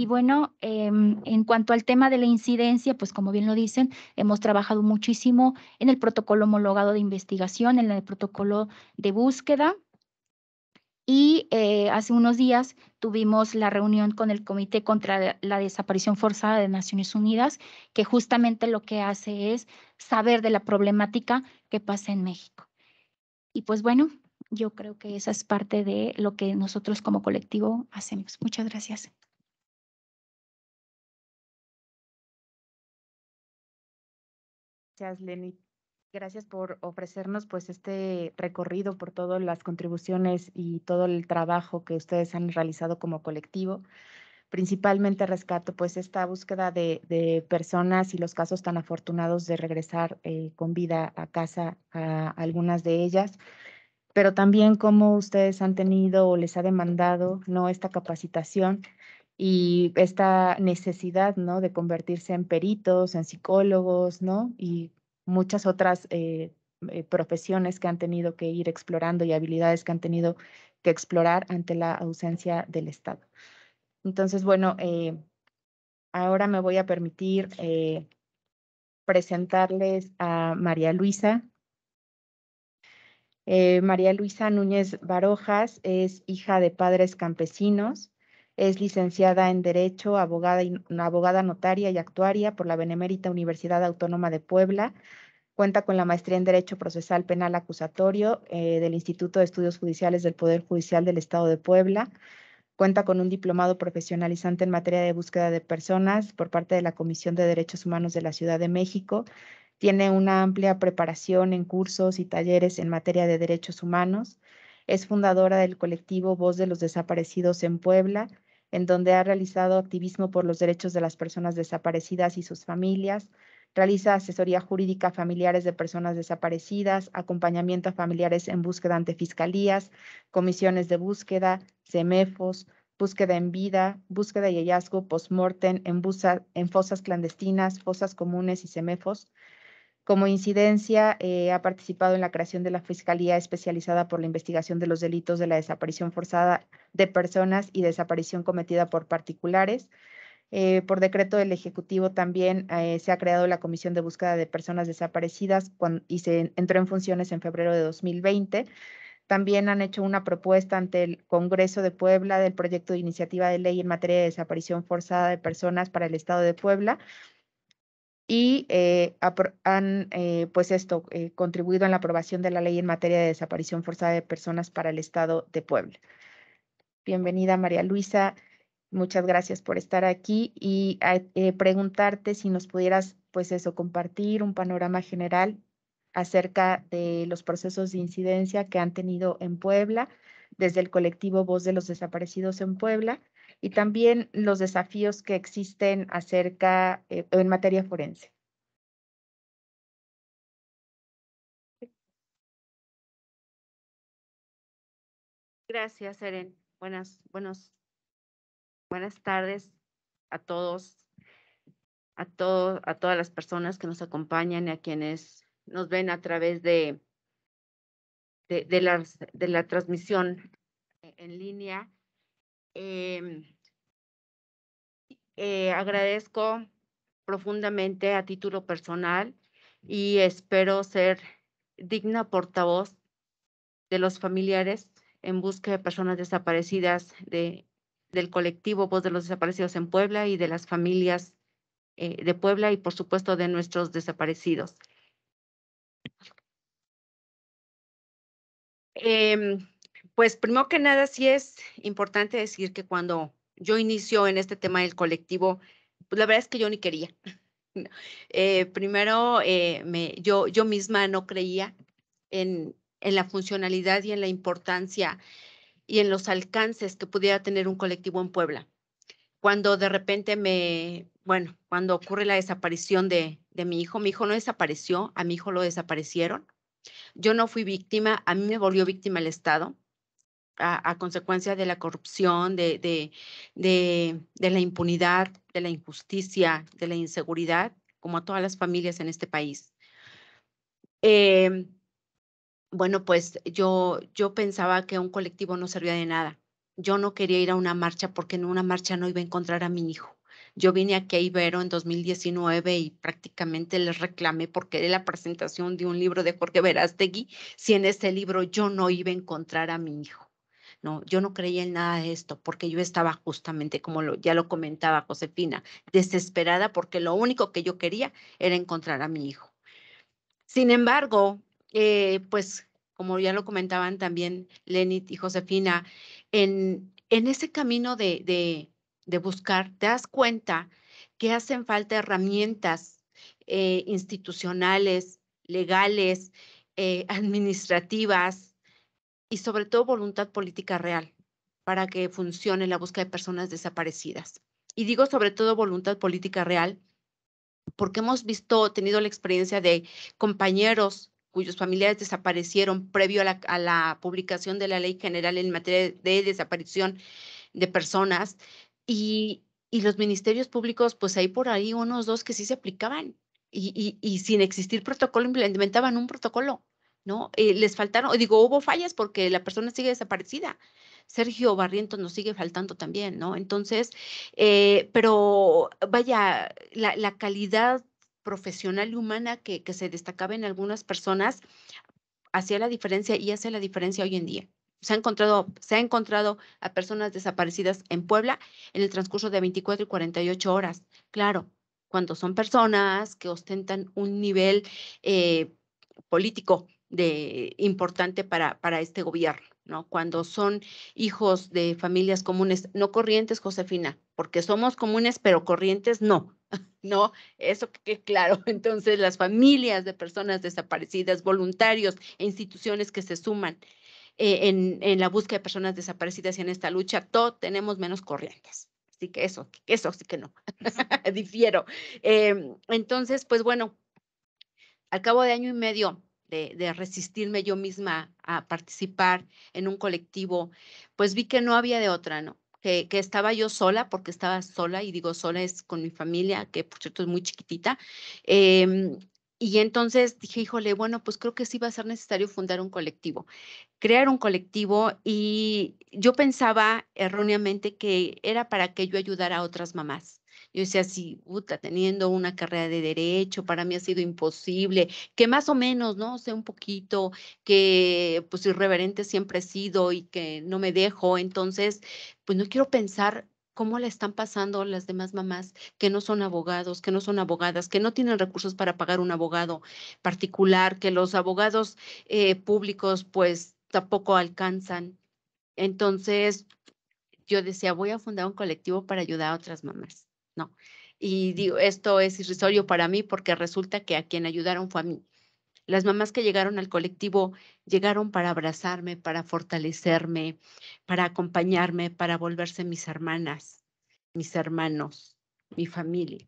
Y bueno, em, en cuanto al tema de la incidencia, pues como bien lo dicen, hemos trabajado muchísimo en el protocolo homologado de investigación, en el protocolo de búsqueda. Y eh, hace unos días tuvimos la reunión con el Comité contra la Desaparición Forzada de Naciones Unidas, que justamente lo que hace es saber de la problemática que pasa en México. Y pues bueno, yo creo que esa es parte de lo que nosotros como colectivo hacemos. Muchas gracias. Gracias, Lenny. Gracias por ofrecernos pues este recorrido por todas las contribuciones y todo el trabajo que ustedes han realizado como colectivo. Principalmente rescato pues esta búsqueda de, personas y los casos tan afortunados de regresar eh, con vida a casa a algunas de ellas, pero también cómo ustedes han tenido o les ha demandado no esta capacitación y esta necesidad, ¿no? De convertirse en peritos, en psicólogos, ¿no? Y muchas otras eh, eh, profesiones que han tenido que ir explorando y habilidades que han tenido que explorar ante la ausencia del Estado. Entonces, bueno, eh, ahora me voy a permitir presentarles a María Luisa. María Luisa Núñez Barojas es hija de padres campesinos es licenciada en Derecho, abogada, abogada notaria y actuaria por la Benemérita Universidad Autónoma de Puebla. Cuenta con la maestría en Derecho Procesal Penal Acusatorio eh, del Instituto de Estudios Judiciales del Poder Judicial del Estado de Puebla. Cuenta con un diplomado profesionalizante en materia de búsqueda de personas por parte de la Comisión de Derechos Humanos de la Ciudad de México. Tiene una amplia preparación en cursos y talleres en materia de derechos humanos. Es fundadora del colectivo Voz de los Desaparecidos en Puebla en donde ha realizado activismo por los derechos de las personas desaparecidas y sus familias, realiza asesoría jurídica a familiares de personas desaparecidas, acompañamiento a familiares en búsqueda ante fiscalías, comisiones de búsqueda, CEMEFOS, búsqueda en vida, búsqueda y hallazgo post-mortem en, en, fosas clandestinas, fosas comunes y CEMEFOS, como incidencia, eh, ha participado en la creación de la Fiscalía especializada por la investigación de los delitos de la desaparición forzada de personas y desaparición cometida por particulares. Eh, por decreto del Ejecutivo también eh, se ha creado la Comisión de Búsqueda de Personas Desaparecidas y se entró en funciones en febrero de 2020. También han hecho una propuesta ante el Congreso de Puebla del proyecto de iniciativa de ley en materia de desaparición forzada de personas para el Estado de Puebla y eh, han eh, pues esto eh, contribuido en la aprobación de la ley en materia de desaparición forzada de personas para el estado de Puebla. Bienvenida María Luisa, muchas gracias por estar aquí y preguntarte si nos pudieras pues eso compartir un panorama general acerca de los procesos de incidencia que han tenido en Puebla desde el colectivo Voz de los Desaparecidos en Puebla y también los desafíos que existen acerca eh, en materia forense. Gracias, Eren. Buenas, buenos, buenas tardes a todos, a, todos a todas las personas que nos acompañan y a quienes nos ven a través de, de, de la transmisión en línea. Em, eh, agradezco profundamente a título personal y espero ser digna portavoz de los familiares en busca de personas desaparecidas de, del colectivo Voz de los Desaparecidos en Puebla y de las familias eh, de Puebla y por supuesto de nuestros desaparecidos. Eh, pues primero que nada, sí es importante decir que cuando yo inició en este tema del colectivo, pues la verdad es que yo ni quería. Eh, primero, eh, yo, yo misma no creía en, en, la funcionalidad y en la importancia y en los alcances que pudiera tener un colectivo en Puebla. Cuando de repente me, bueno, cuando ocurre la desaparición de, de mi hijo, mi hijo no desapareció, a mi hijo lo desaparecieron. Yo no fui víctima, a mí me volvió víctima el Estado a, consecuencia de la corrupción, de, de, de, la impunidad, de la injusticia, de la inseguridad, como a todas las familias en este país. Eh, bueno, pues yo, yo pensaba que un colectivo no servía de nada. Yo no quería ir a una marcha porque en una marcha no iba a encontrar a mi hijo. Yo vine aquí a Ibero en 2019 y prácticamente les reclamé porque era la presentación de un libro de Jorge Verástegui, si en este libro yo no iba a encontrar a mi hijo. ¿no? Yo no creía en nada de esto porque yo estaba justamente, como lo, ya lo comentaba Josefina, desesperada porque lo único que yo quería era encontrar a mi hijo. Sin embargo, eh, pues como ya lo comentaban también Lenit y Josefina, en, en ese camino de, de, buscar, te das cuenta que hacen falta herramientas eh, institucionales, legales, eh, administrativas, y sobre todo voluntad política real para que funcione la búsqueda de personas desaparecidas. Y digo sobre todo voluntad política real porque hemos visto, tenido la experiencia de compañeros cuyos familiares desaparecieron previo a la, publicación de la ley general en materia de desaparición de personas y, los ministerios públicos, pues hay por ahí unos dos que sí se aplicaban y, y sin existir protocolo implementaban un protocolo. ¿no? Eh, les faltaron, digo, hubo fallas porque la persona sigue desaparecida. Sergio Barrientos nos sigue faltando también, ¿no? Entonces, eh, pero vaya, la, calidad profesional y humana que, se destacaba en algunas personas hacía la diferencia y hace la diferencia hoy en día. Se ha, encontrado, se ha encontrado a personas desaparecidas en Puebla en el transcurso de 24 y 48 horas. Claro, cuando son personas que ostentan un nivel eh, político de, importante para, para este gobierno, ¿no? Cuando son hijos de familias comunes, no corrientes, Josefina, porque somos comunes, pero corrientes no, ¿no? Eso que, claro. Entonces, las familias de personas desaparecidas, voluntarios e instituciones que se suman eh, en, la búsqueda de personas desaparecidas y en esta lucha, todos tenemos menos corrientes. Así que eso, eso sí que no, difiero. Em, entonces, pues bueno, al cabo de año y medio de, resistirme yo misma a participar en un colectivo, pues vi que no había de otra, ¿no? Que, estaba yo sola, porque estaba sola, y digo sola es con mi familia, que por cierto es muy chiquitita. Em, y entonces dije, híjole, bueno, pues creo que sí va a ser necesario fundar un colectivo, crear un colectivo. Y yo pensaba erróneamente que era para que yo ayudara a otras mamás yo decía así, puta, teniendo una carrera de derecho, para mí ha sido imposible, que más o menos, ¿no? Sé un poquito, que pues irreverente siempre he sido y que no me dejo. Entonces, pues no quiero pensar cómo le están pasando las demás mamás que no son abogados, que no son abogadas, que no tienen recursos para pagar un abogado particular, que los abogados eh, públicos pues tampoco alcanzan. Entonces, yo decía, voy a fundar un colectivo para ayudar a otras mamás. Y digo, esto es irrisorio para mí porque resulta que a quien ayudaron fue a mí. Las mamás que llegaron al colectivo llegaron para abrazarme, para fortalecerme, para acompañarme, para volverse mis hermanas, mis hermanos, mi familia.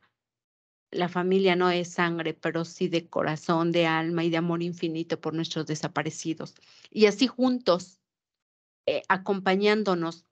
La familia no es sangre, pero sí de corazón, de alma y de amor infinito por nuestros desaparecidos. Y así juntos, eh, acompañándonos,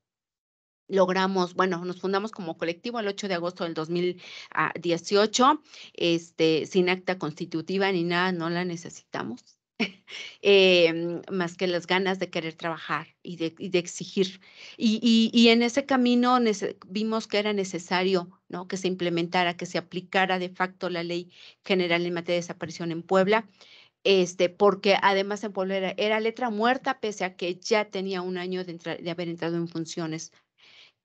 logramos, bueno, nos fundamos como colectivo el 8 de agosto del 2018, ah, este, sin acta constitutiva ni nada, no la necesitamos, em, más que las ganas de querer trabajar y de, exigir. Y, y, en ese camino vimos que era necesario ¿no? que se implementara, que se aplicara de facto la ley general en materia de desaparición en Puebla. Este, porque además en Puebla era, letra muerta, pese a que ya tenía un año de, de haber entrado en funciones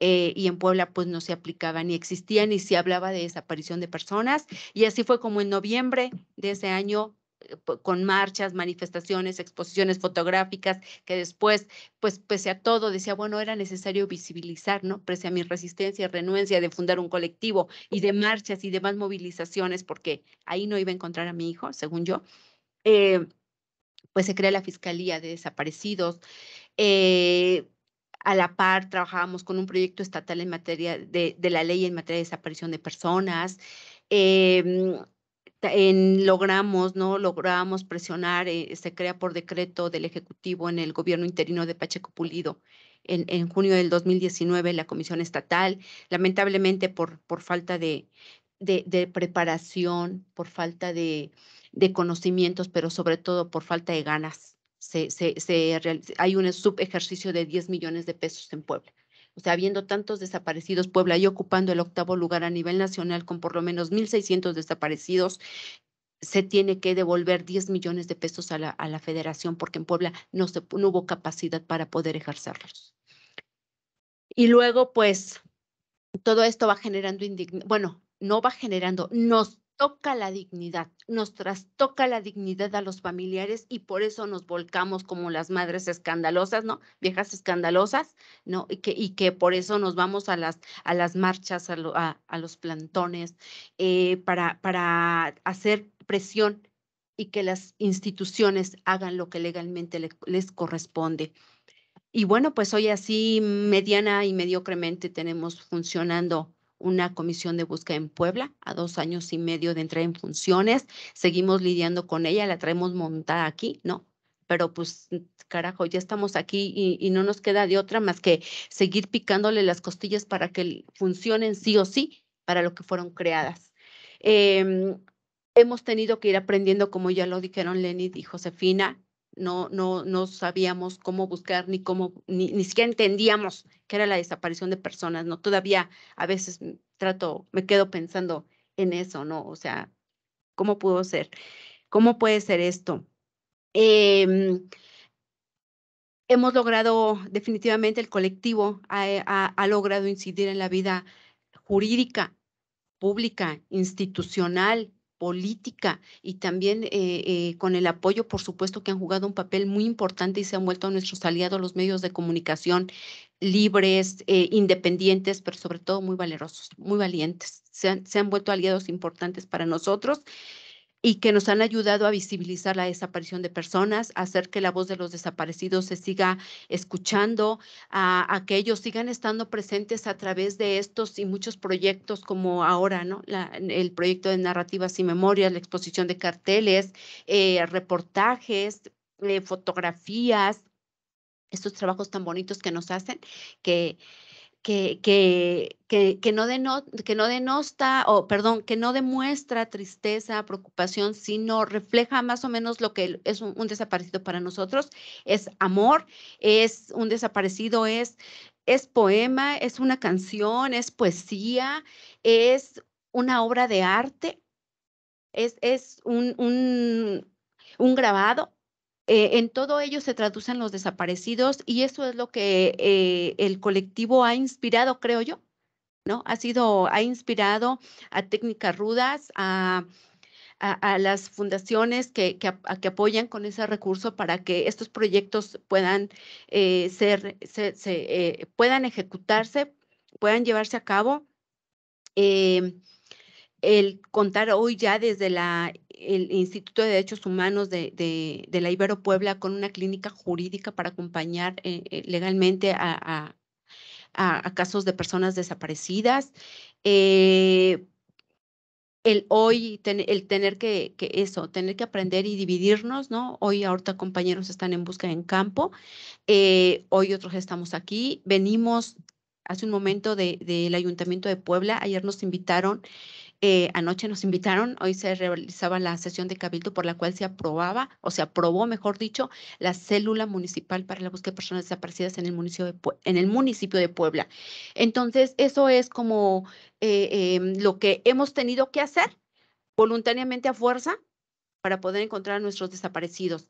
eh, y en Puebla pues no se aplicaba ni existía ni se hablaba de desaparición de personas y así fue como en noviembre de ese año eh, con marchas, manifestaciones, exposiciones fotográficas, que después, pues pese a todo, decía, bueno, era necesario visibilizar, ¿no? Pese a mi resistencia, renuencia de fundar un colectivo y de marchas y demás movilizaciones, porque ahí no iba a encontrar a mi hijo, según yo, eh, pues se crea la Fiscalía de Desaparecidos. A la par, trabajábamos con un proyecto estatal en materia de, la ley en materia de desaparición de personas. Em, logramos, ¿no? Logramos presionar, eh, se crea por decreto del Ejecutivo en el gobierno interino de Pacheco Pulido. En, en junio del 2019, la Comisión Estatal, lamentablemente por, por falta de, de, preparación, por falta de conocimientos, pero sobre todo por falta de ganas, se, hay un subejercicio de 10 millones de pesos en Puebla. O sea, habiendo tantos desaparecidos, Puebla y ocupando el octavo lugar a nivel nacional con por lo menos 1.600 desaparecidos, se tiene que devolver 10 millones de pesos a la, federación porque en Puebla no, hubo capacidad para poder ejercerlos. Y luego, pues, todo esto va generando indignación, bueno, no va generando, nos toca la dignidad, nos trastoca la dignidad a los familiares y por eso nos volcamos como las madres escandalosas, ¿no? Viejas escandalosas, ¿no? Y que, y que por eso nos vamos a las, a las marchas, a, a, los plantones, eh, para, para hacer presión y que las instituciones hagan lo que legalmente les corresponde. Y bueno, pues hoy así mediana y mediocremente tenemos funcionando una comisión de búsqueda en Puebla a dos años y medio de entrar en funciones. Seguimos lidiando con ella, la traemos montada aquí, ¿no? Pero pues, carajo, ya estamos aquí y, no nos queda de otra más que seguir picándole las costillas para que funcionen sí o sí para lo que fueron creadas. Em, hemos tenido que ir aprendiendo, como ya lo dijeron Lenny y Josefina, no, no, no sabíamos cómo buscar ni cómo, ni, siquiera entendíamos qué era la desaparición de personas, ¿no? Todavía a veces trato, me quedo pensando en eso, ¿no? O sea, ¿cómo pudo ser? ¿Cómo puede ser esto? Em, hemos logrado, definitivamente el colectivo eh, ha logrado incidir en la vida jurídica, pública, institucional, política y también eh, eh, con el apoyo, por supuesto, que han jugado un papel muy importante y se han vuelto nuestros aliados los medios de comunicación libres, eh, independientes, pero sobre todo muy valerosos, muy valientes. Se han, se han vuelto aliados importantes para nosotros y que nos han ayudado a visibilizar la desaparición de personas, a hacer que la voz de los desaparecidos se siga escuchando, a, que ellos sigan estando presentes a través de estos y muchos proyectos como ahora, ¿no? el proyecto de narrativas y memorias, la exposición de carteles, eh, reportajes, eh, fotografías, estos trabajos tan bonitos que nos hacen, que que, que, no denota, que no o perdón, que no demuestra tristeza, preocupación, sino refleja más o menos lo que es un, desaparecido para nosotros, es amor, es un desaparecido, es, es poema, es una canción, es poesía, es una obra de arte, es, es un, un, un grabado, eh, en todo ello se traducen los desaparecidos y eso es lo que eh, el colectivo ha inspirado, creo yo, ¿no? Ha sido, ha inspirado a técnicas rudas, a, a, las fundaciones que, que, apoyan con ese recurso para que estos proyectos puedan eh, ser, se, puedan ejecutarse, puedan llevarse a cabo el contar hoy ya desde la, el Instituto de Derechos Humanos de, de, la Ibero Puebla con una clínica jurídica para acompañar eh, eh, legalmente a, casos de personas desaparecidas. Eh, el hoy, el tener que, eso, tener que aprender y dividirnos, ¿no? Hoy ahorita compañeros están en busca en campo, hoy otros estamos aquí, venimos hace un momento del Ayuntamiento de Puebla, ayer nos invitaron eh, anoche nos invitaron, hoy se realizaba la sesión de cabildo por la cual se aprobaba, o se aprobó, mejor dicho, la célula municipal para la búsqueda de personas desaparecidas en el municipio de, Puebla. Entonces, eso es como eh, em, lo que hemos tenido que hacer voluntariamente a fuerza para poder encontrar a nuestros desaparecidos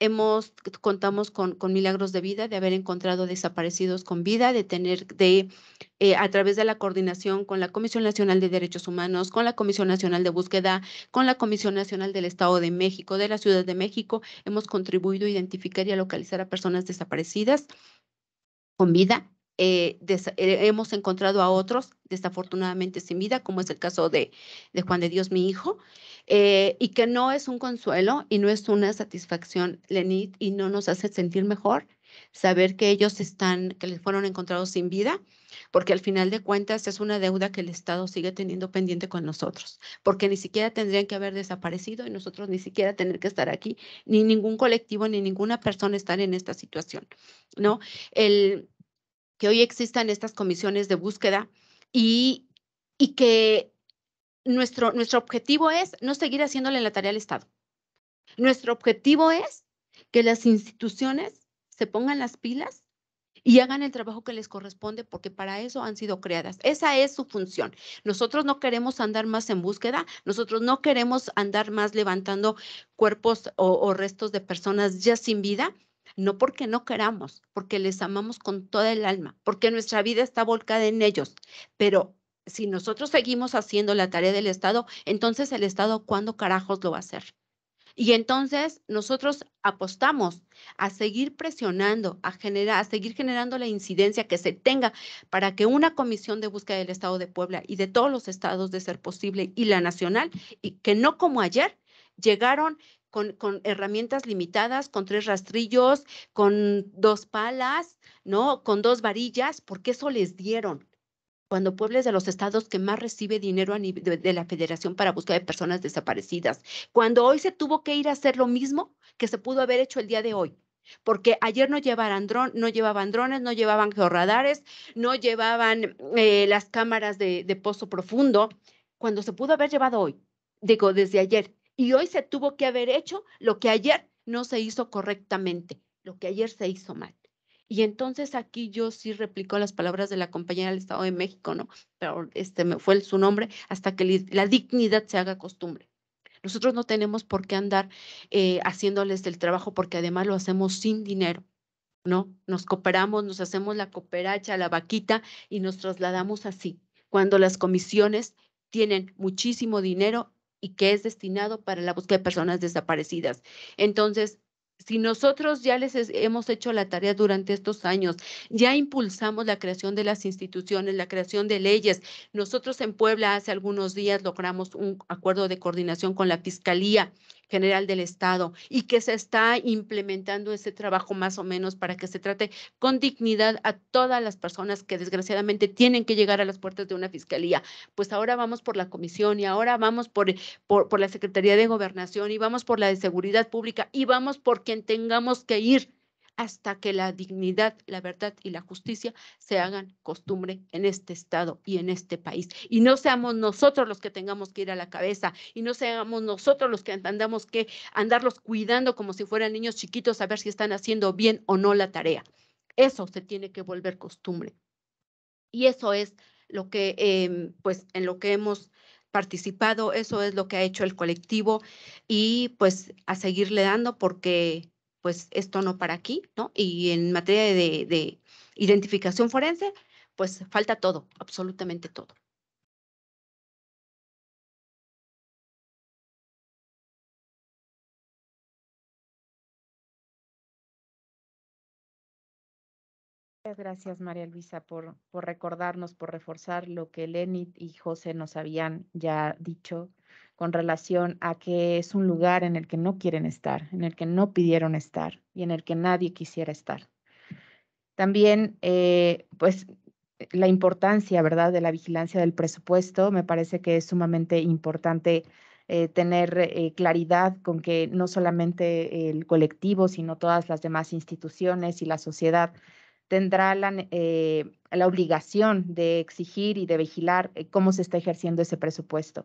hemos contamos con, milagros de vida, de haber encontrado desaparecidos con vida, de tener de eh, a través de la coordinación con la Comisión Nacional de Derechos Humanos, con la Comisión Nacional de Búsqueda, con la Comisión Nacional del Estado de México, de la Ciudad de México, hemos contribuido a identificar y a localizar a personas desaparecidas con vida. Eh, eh, hemos encontrado a otros desafortunadamente sin vida, como es el caso de Juan de Dios, mi hijo. Eh, y que no es un consuelo y no es una satisfacción, Lenit, y no nos hace sentir mejor saber que ellos están, que les fueron encontrados sin vida, porque al final de cuentas es una deuda que el Estado sigue teniendo pendiente con nosotros, porque ni siquiera tendrían que haber desaparecido y nosotros ni siquiera tener que estar aquí, ni ningún colectivo, ni ninguna persona estar en esta situación, ¿no? El que hoy existan estas comisiones de búsqueda y, y que nuestro, nuestro objetivo es no seguir haciéndole la tarea al Estado. Nuestro objetivo es que las instituciones se pongan las pilas y hagan el trabajo que les corresponde porque para eso han sido creadas. Esa es su función. Nosotros no queremos andar más en búsqueda, nosotros no queremos andar más levantando cuerpos o, o restos de personas ya sin vida, no porque no queramos, porque les amamos con toda el alma, porque nuestra vida está volcada en ellos, pero si nosotros seguimos haciendo la tarea del Estado, entonces el Estado, ¿cuándo carajos lo va a hacer? Y entonces nosotros apostamos a seguir presionando, a, generar, a seguir generando la incidencia que se tenga para que una comisión de búsqueda del Estado de Puebla y de todos los estados de ser posible y la nacional, y que no como ayer, llegaron con, herramientas limitadas, con tres rastrillos, con dos palas, ¿no? Con dos varillas, porque eso les dieron cuando Puebla de los estados que más recibe dinero de, la Federación para búsqueda de personas desaparecidas, cuando hoy se tuvo que ir a hacer lo mismo que se pudo haber hecho el día de hoy. Porque ayer no llevaban, dron, no llevaban drones, no llevaban georradares, no llevaban eh, las cámaras de pozo profundo, cuando se pudo haber llevado hoy, digo, desde ayer. Y hoy se tuvo que haber hecho lo que ayer no se hizo correctamente, lo que ayer se hizo mal. Y entonces aquí yo sí replico las palabras de la compañera del Estado de México, ¿no? Pero este me fue su nombre, hasta que la dignidad se haga costumbre. Nosotros no tenemos por qué andar eh, haciéndoles el trabajo porque además lo hacemos sin dinero, ¿no? Nos cooperamos, nos hacemos la cooperacha, la vaquita y nos trasladamos así, cuando las comisiones tienen muchísimo dinero y que es destinado para la búsqueda de personas desaparecidas. Entonces, si nosotros ya les hemos hecho la tarea durante estos años, ya impulsamos la creación de las instituciones, la creación de leyes. Nosotros en Puebla hace algunos días logramos un acuerdo de coordinación con la Fiscalía General del Estado y que se está implementando ese trabajo más o menos para que se trate con dignidad a todas las personas que desgraciadamente tienen que llegar a las puertas de una fiscalía. Pues ahora vamos por la comisión y ahora vamos por, eh, por, la Secretaría de Gobernación y vamos por la de Seguridad Pública y vamos por quien tengamos que ir hasta que la dignidad, la verdad y la justicia se hagan costumbre en este Estado y en este país. Y no seamos nosotros los que tengamos que ir a la cabeza y no seamos nosotros los que andamos que andarlos cuidando como si fueran niños chiquitos a ver si están haciendo bien o no la tarea. Eso se tiene que volver costumbre. Y eso es lo que, em, pues, en lo que hemos participado, eso es lo que ha hecho el colectivo y pues a seguirle dando porque pues esto no para aquí, ¿no? Y en materia de, identificación forense, pues falta todo, absolutamente todo. gracias, María Luisa, por, por, recordarnos, por reforzar lo que Lenit y José nos habían ya dicho con relación a que es un lugar en el que no quieren estar, en el que no pidieron estar y en el que nadie quisiera estar. También, eh, pues, la importancia, ¿verdad?, de la vigilancia del presupuesto. Me parece que es sumamente importante eh, tener eh, claridad con que no solamente el colectivo, sino todas las demás instituciones y la sociedad tendrá la, obligación de exigir y de vigilar cómo se está ejerciendo ese presupuesto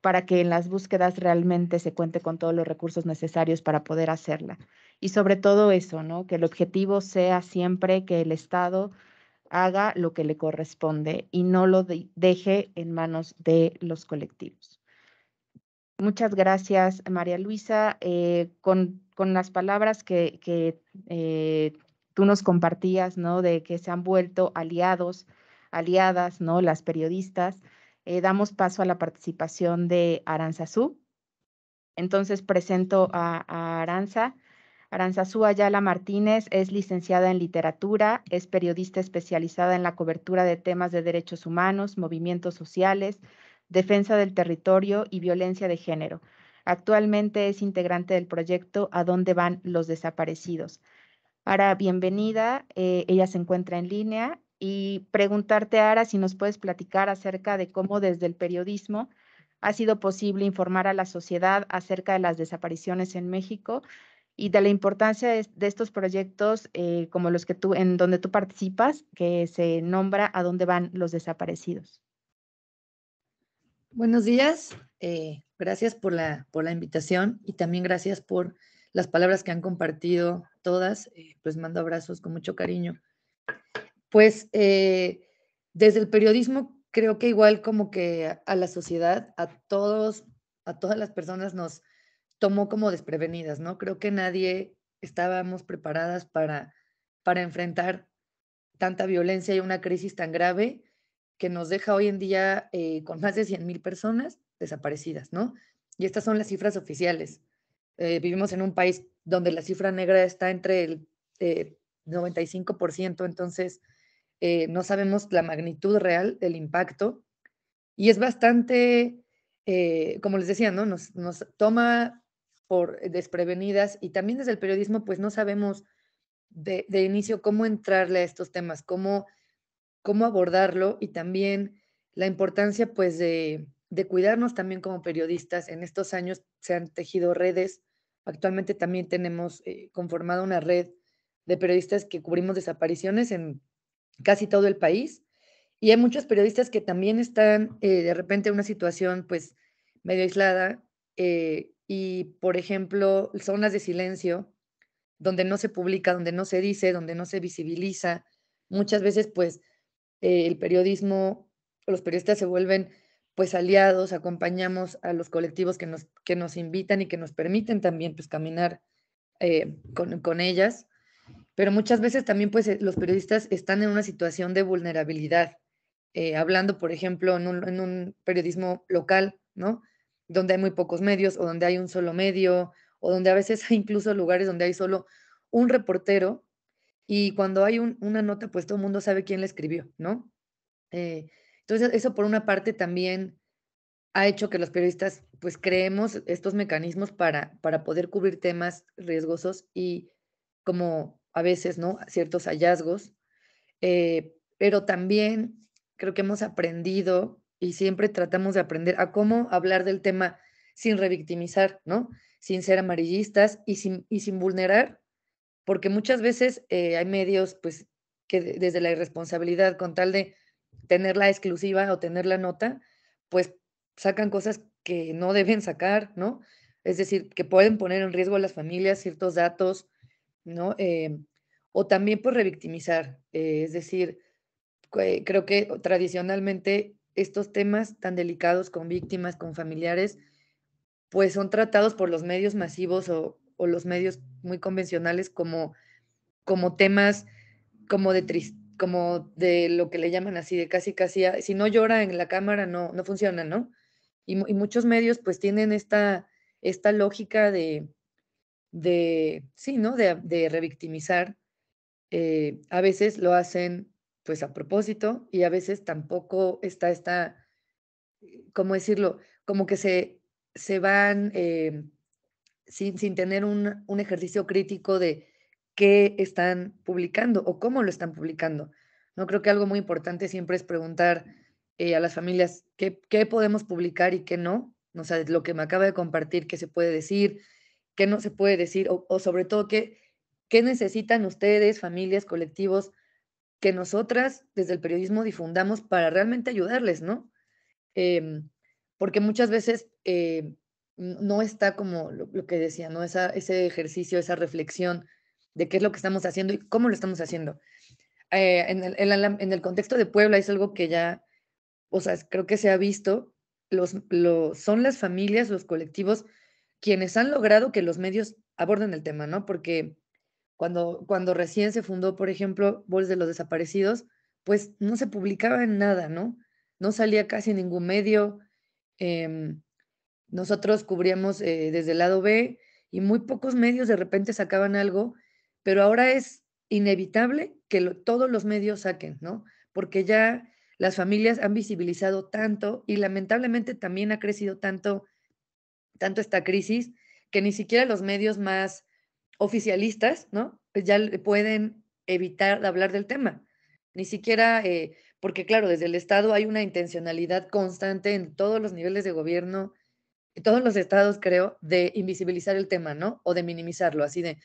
para que en las búsquedas realmente se cuente con todos los recursos necesarios para poder hacerla. Y sobre todo eso, ¿no? Que el objetivo sea siempre que el Estado haga lo que le corresponde y no lo deje en manos de los colectivos. Muchas gracias, María Luisa. Eh, con, las palabras que, eh, tú nos compartías, ¿no? De que se han vuelto aliados, aliadas, ¿no? Las periodistas eh, damos paso a la participación de Aranzazú. Entonces presento a, a Aranza. Aranzazú Ayala Martínez es licenciada en literatura, es periodista especializada en la cobertura de temas de derechos humanos, movimientos sociales, defensa del territorio y violencia de género. Actualmente es integrante del proyecto A dónde van los desaparecidos. Para bienvenida. Eh, ella se encuentra en línea y preguntarte, Ara, si nos puedes platicar acerca de cómo desde el periodismo ha sido posible informar a la sociedad acerca de las desapariciones en México y de la importancia de, estos proyectos eh, como los que tú, en donde tú participas, que se nombra a dónde van los desaparecidos. Buenos días, eh, gracias por la, por la invitación y también gracias por las palabras que han compartido todas, eh, pues mando abrazos con mucho cariño pues eh, desde el periodismo creo que igual como que a la sociedad, a todos, a todas las personas nos tomó como desprevenidas, ¿no? Creo que nadie estábamos preparadas para, para enfrentar tanta violencia y una crisis tan grave que nos deja hoy en día eh, con más de 100.000 personas desaparecidas, ¿no? Y estas son las cifras oficiales. Eh, vivimos en un país donde la cifra negra está entre el 95%, entonces eh, no sabemos la magnitud real del impacto y es bastante, eh, como les decía, ¿no? Nos, nos, toma por desprevenidas y también desde el periodismo pues no sabemos de, inicio cómo entrarle a estos temas, cómo, cómo abordarlo y también la importancia pues de, cuidarnos también como periodistas. En estos años se han tejido redes. Actualmente también tenemos eh, conformado una red de periodistas que cubrimos desapariciones en casi todo el país. Y hay muchos periodistas que también están eh, de repente en una situación pues medio aislada eh, y, por ejemplo, zonas de silencio donde no se publica, donde no se dice, donde no se visibiliza. Muchas veces pues eh, el periodismo, los periodistas se vuelven pues aliados, acompañamos a los colectivos que nos, que nos invitan y que nos permiten también pues caminar con, con ellas pero muchas veces también pues eh, los periodistas están en una situación de vulnerabilidad, eh, hablando por ejemplo en un, periodismo local, ¿no? Donde hay muy pocos medios o donde hay un solo medio o donde a veces hay incluso lugares donde hay solo un reportero y cuando hay una nota pues todo el mundo sabe quién la escribió, ¿no? Eh, entonces eso por una parte también ha hecho que los periodistas pues creemos estos mecanismos para, para poder cubrir temas riesgosos y como a veces, ¿no? Ciertos hallazgos, eh, pero también creo que hemos aprendido y siempre tratamos de aprender a cómo hablar del tema sin revictimizar, ¿no? Sin ser amarillistas y sin, sin vulnerar, porque muchas veces eh, hay medios, pues, que desde la irresponsabilidad, con tal de tener la exclusiva o tener la nota, pues sacan cosas que no deben sacar, ¿no? Es decir, que pueden poner en riesgo a las familias ciertos datos, ¿no? Em, o también por pues, revictimizar, eh, es decir, creo que tradicionalmente estos temas tan delicados con víctimas, con familiares, pues son tratados por los medios masivos o, los medios muy convencionales como, como temas como de como de lo que le llaman así, de casi casi, ah, si no llora en la cámara no, no funciona, ¿no? Y, y muchos medios pues tienen esta, esta lógica de, de, sí, ¿no? De, de revictimizar, eh, a veces lo hacen pues a propósito y a veces tampoco está esta, ¿cómo decirlo? Como que se, se van eh, sin, sin, tener un, un ejercicio crítico de qué están publicando o cómo lo están publicando. No creo que algo muy importante siempre es preguntar eh, a las familias qué, qué podemos publicar y qué no. O sea, lo que me acaba de compartir, qué se puede decir, qué no se puede decir o, sobre todo qué, necesitan ustedes, familias, colectivos, que nosotras desde el periodismo difundamos para realmente ayudarles, ¿no? Em, porque muchas veces eh, no está como lo, que decía, ¿no? Esa, ese ejercicio, esa reflexión de qué es lo que estamos haciendo y cómo lo estamos haciendo. Eh, en, el, contexto de Puebla es algo que ya, o sea, creo que se ha visto, los, los, son las familias, los colectivos quienes han logrado que los medios aborden el tema, ¿no? Porque cuando, cuando recién se fundó, por ejemplo, Bols de los Desaparecidos, pues no se publicaba en nada, ¿no? No salía casi ningún medio. Em, nosotros cubríamos eh, desde el lado B y muy pocos medios de repente sacaban algo, pero ahora es inevitable que todos los medios saquen, ¿no? Porque ya las familias han visibilizado tanto y lamentablemente también ha crecido tanto tanto esta crisis que ni siquiera los medios más oficialistas, ¿no? Pues ya pueden evitar hablar del tema. Ni siquiera, eh, porque claro, desde el Estado hay una intencionalidad constante en todos los niveles de gobierno, en todos los estados, creo, de invisibilizar el tema, ¿no? O de minimizarlo, así de,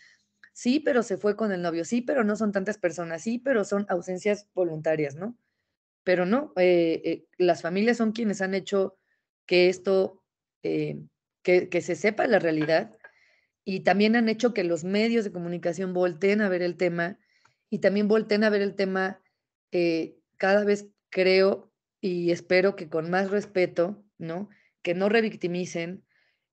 sí, pero se fue con el novio, sí, pero no son tantas personas, sí, pero son ausencias voluntarias, ¿no? Pero no, eh, eh, las familias son quienes han hecho que esto que, se sepa la realidad y también han hecho que los medios de comunicación volteen a ver el tema y también volteen a ver el tema eh, cada vez creo y espero que con más respeto, ¿no? Que no revictimicen,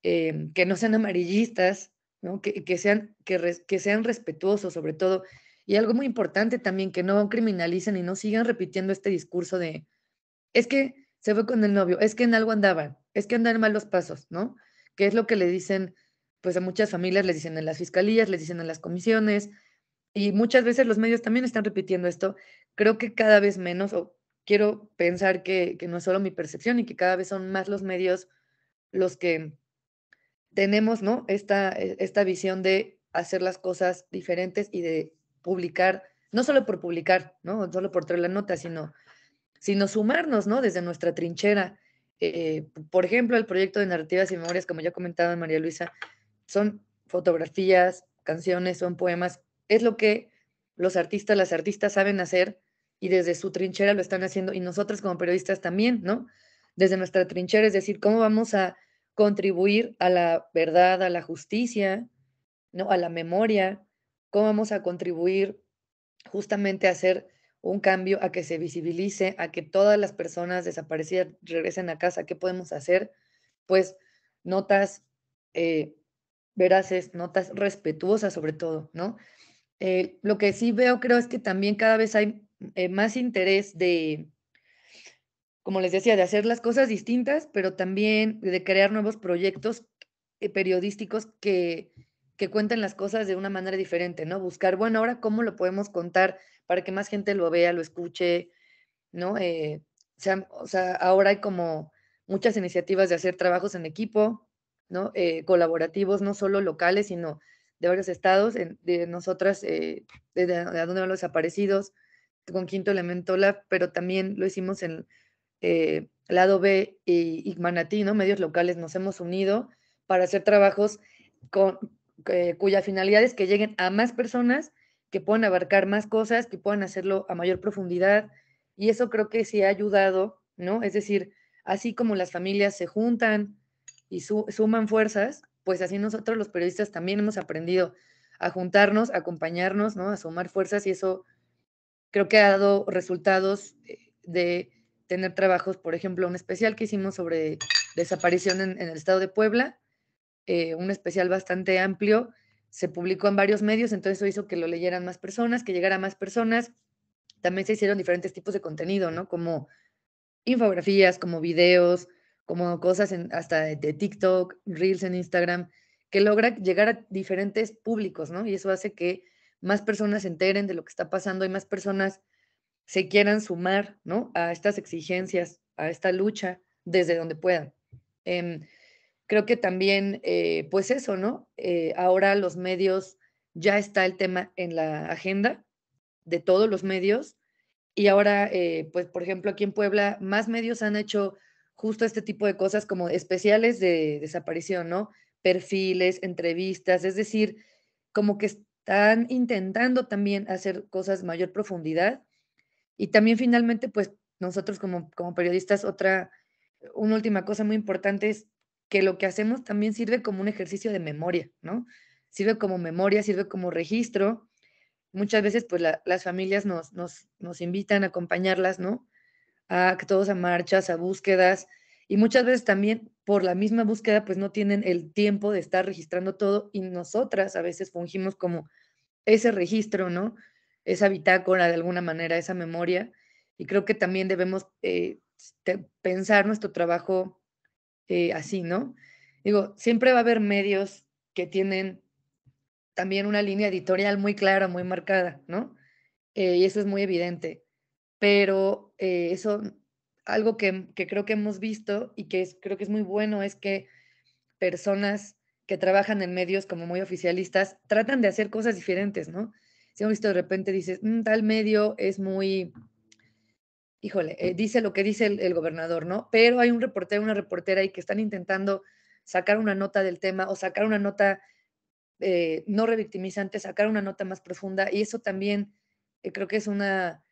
eh, que no sean amarillistas, ¿no? Que, sean, que, que sean respetuosos sobre todo. Y algo muy importante también, que no criminalicen y no sigan repitiendo este discurso de, es que se fue con el novio, es que en algo andaban, es que andan malos pasos, ¿no? que es lo que le dicen, pues a muchas familias les dicen en las fiscalías, les dicen en las comisiones, y muchas veces los medios también están repitiendo esto. Creo que cada vez menos, o quiero pensar que, no es solo mi percepción y que cada vez son más los medios los que tenemos, ¿no? Esta, eh, esta visión de hacer las cosas diferentes y de publicar, no solo por publicar, ¿no? Solo por traer la nota, sino, sino sumarnos, ¿no? Desde nuestra trinchera eh, por ejemplo, el proyecto de narrativas y memorias, como ya comentaba María Luisa, son fotografías, canciones, son poemas, es lo que los artistas, las artistas saben hacer y desde su trinchera lo están haciendo y nosotros como periodistas también, ¿no? Desde nuestra trinchera, es decir, ¿cómo vamos a contribuir a la verdad, a la justicia, ¿no? A la memoria, ¿cómo vamos a contribuir justamente a hacer un cambio, a que se visibilice, a que todas las personas desaparecidas regresen a casa, ¿qué podemos hacer? Pues notas eh, veraces, notas respetuosas sobre todo, ¿no? Eh, lo que sí veo, creo, es que también cada vez hay eh, más interés de, como les decía, de hacer las cosas distintas, pero también de crear nuevos proyectos periodísticos que, que cuenten las cosas de una manera diferente, ¿no? Buscar, bueno, ahora cómo lo podemos contar para que más gente lo vea, lo escuche, ¿no? Eh, o sea, ahora hay como muchas iniciativas de hacer trabajos en equipo, ¿no? Eh, colaborativos, no solo locales, sino de varios estados, de nosotras, eh, de, de, van los desaparecidos, con Quinto Elemento Lab, pero también lo hicimos en eh, Lado B y Manatí, ¿no? Medios locales nos hemos unido para hacer trabajos con, cuya finalidad es que lleguen a más personas que puedan abarcar más cosas, que puedan hacerlo a mayor profundidad. Y eso creo que sí ha ayudado, ¿no? Es decir, así como las familias se juntan y suman fuerzas, pues así nosotros los periodistas también hemos aprendido a juntarnos, a acompañarnos, ¿no? A sumar fuerzas y eso creo que ha dado resultados eh, de tener trabajos, por ejemplo, un especial que hicimos sobre desaparición en, el estado de Puebla, eh, un especial bastante amplio se publicó en varios medios, entonces eso hizo que lo leyeran más personas, que llegara a más personas. También se hicieron diferentes tipos de contenido, ¿no? Como infografías, como videos, como cosas hasta de, TikTok, Reels en Instagram, que logra llegar a diferentes públicos, ¿no? Y eso hace que más personas se enteren de lo que está pasando y más personas se quieran sumar, ¿no? A estas exigencias, a esta lucha desde donde puedan. Em, creo que también, eh, pues eso, ¿no? Eh, ahora los medios, ya está el tema en la agenda de todos los medios. Y ahora, eh, pues por ejemplo, aquí en Puebla, más medios han hecho justo este tipo de cosas como especiales de desaparición, ¿no? Perfiles, entrevistas, es decir, como que están intentando también hacer cosas mayor profundidad. Y también finalmente, pues nosotros como, como periodistas, otra, una última cosa muy importante es que lo que hacemos también sirve como un ejercicio de memoria, ¿no? Sirve como memoria, sirve como registro. Muchas veces, pues, las familias nos, nos, invitan a acompañarlas, ¿no? A todos a marchas, a búsquedas, y muchas veces también por la misma búsqueda, pues, no tienen el tiempo de estar registrando todo y nosotras a veces fungimos como ese registro, ¿no? Esa bitácora, de alguna manera, esa memoria. Y creo que también debemos eh, pensar nuestro trabajo eh, así, ¿no? Digo, siempre va a haber medios que tienen también una línea editorial muy clara, muy marcada, ¿no? Eh, y eso es muy evidente. Pero eh, eso, algo que, creo que hemos visto y que es, creo que es muy bueno es que personas que trabajan en medios como muy oficialistas tratan de hacer cosas diferentes, ¿no? Si hemos visto de repente, dices, mm, tal medio es muy híjole, eh, dice lo que dice el, gobernador, ¿no? Pero hay un reportero, una reportera ahí que están intentando sacar una nota del tema o sacar una nota eh, no revictimizante, sacar una nota más profunda. Y eso también eh, creo que es una,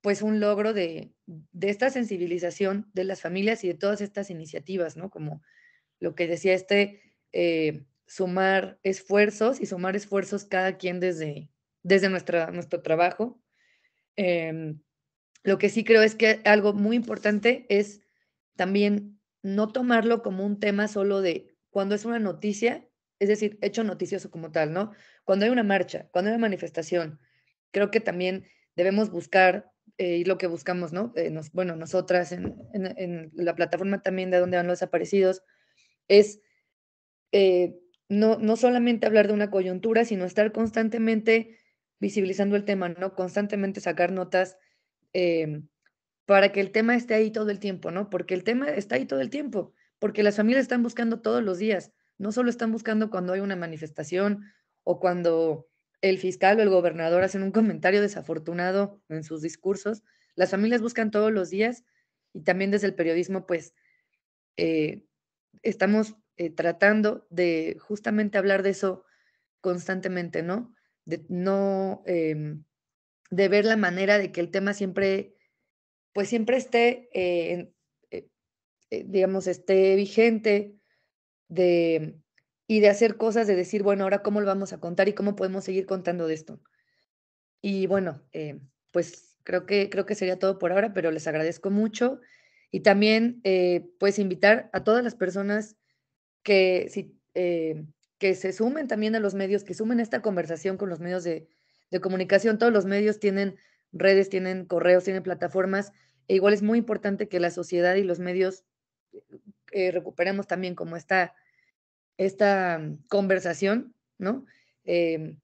pues un logro de, esta sensibilización de las familias y de todas estas iniciativas, ¿no? Como lo que decía este, sumar esfuerzos y sumar esfuerzos cada quien desde, desde nuestra, nuestro trabajo. Em, lo que sí creo es que algo muy importante es también no tomarlo como un tema solo de cuando es una noticia, es decir, hecho noticioso como tal, ¿no? Cuando hay una marcha, cuando hay una manifestación, creo que también debemos buscar eh, y lo que buscamos, ¿no? Eh, bueno, nosotras en, la plataforma también de donde van los desaparecidos, es eh, no, no solamente hablar de una coyuntura, sino estar constantemente visibilizando el tema, ¿no? Constantemente sacar notas Em, para que el tema esté ahí todo el tiempo, ¿no? Porque el tema está ahí todo el tiempo, porque las familias están buscando todos los días, no solo están buscando cuando hay una manifestación o cuando el fiscal o el gobernador hacen un comentario desafortunado en sus discursos, las familias buscan todos los días y también desde el periodismo, pues, eh, estamos eh, tratando de justamente hablar de eso constantemente, ¿no? De no em, de ver la manera de que el tema siempre, pues siempre esté, eh, eh, eh, digamos, esté vigente de, y de hacer cosas, de decir, bueno, ahora cómo lo vamos a contar y cómo podemos seguir contando de esto. Y bueno, pues creo que, creo que sería todo por ahora, pero les agradezco mucho. Y también, pues, invitar a todas las personas que, si, que se sumen también a los medios, que sumen esta conversación con los medios de, de comunicación. Todos los medios tienen redes, tienen correos, tienen plataformas. E igual es muy importante que la sociedad y los medios eh, recuperemos también como esta, esta mm, conversación, ¿no? Em,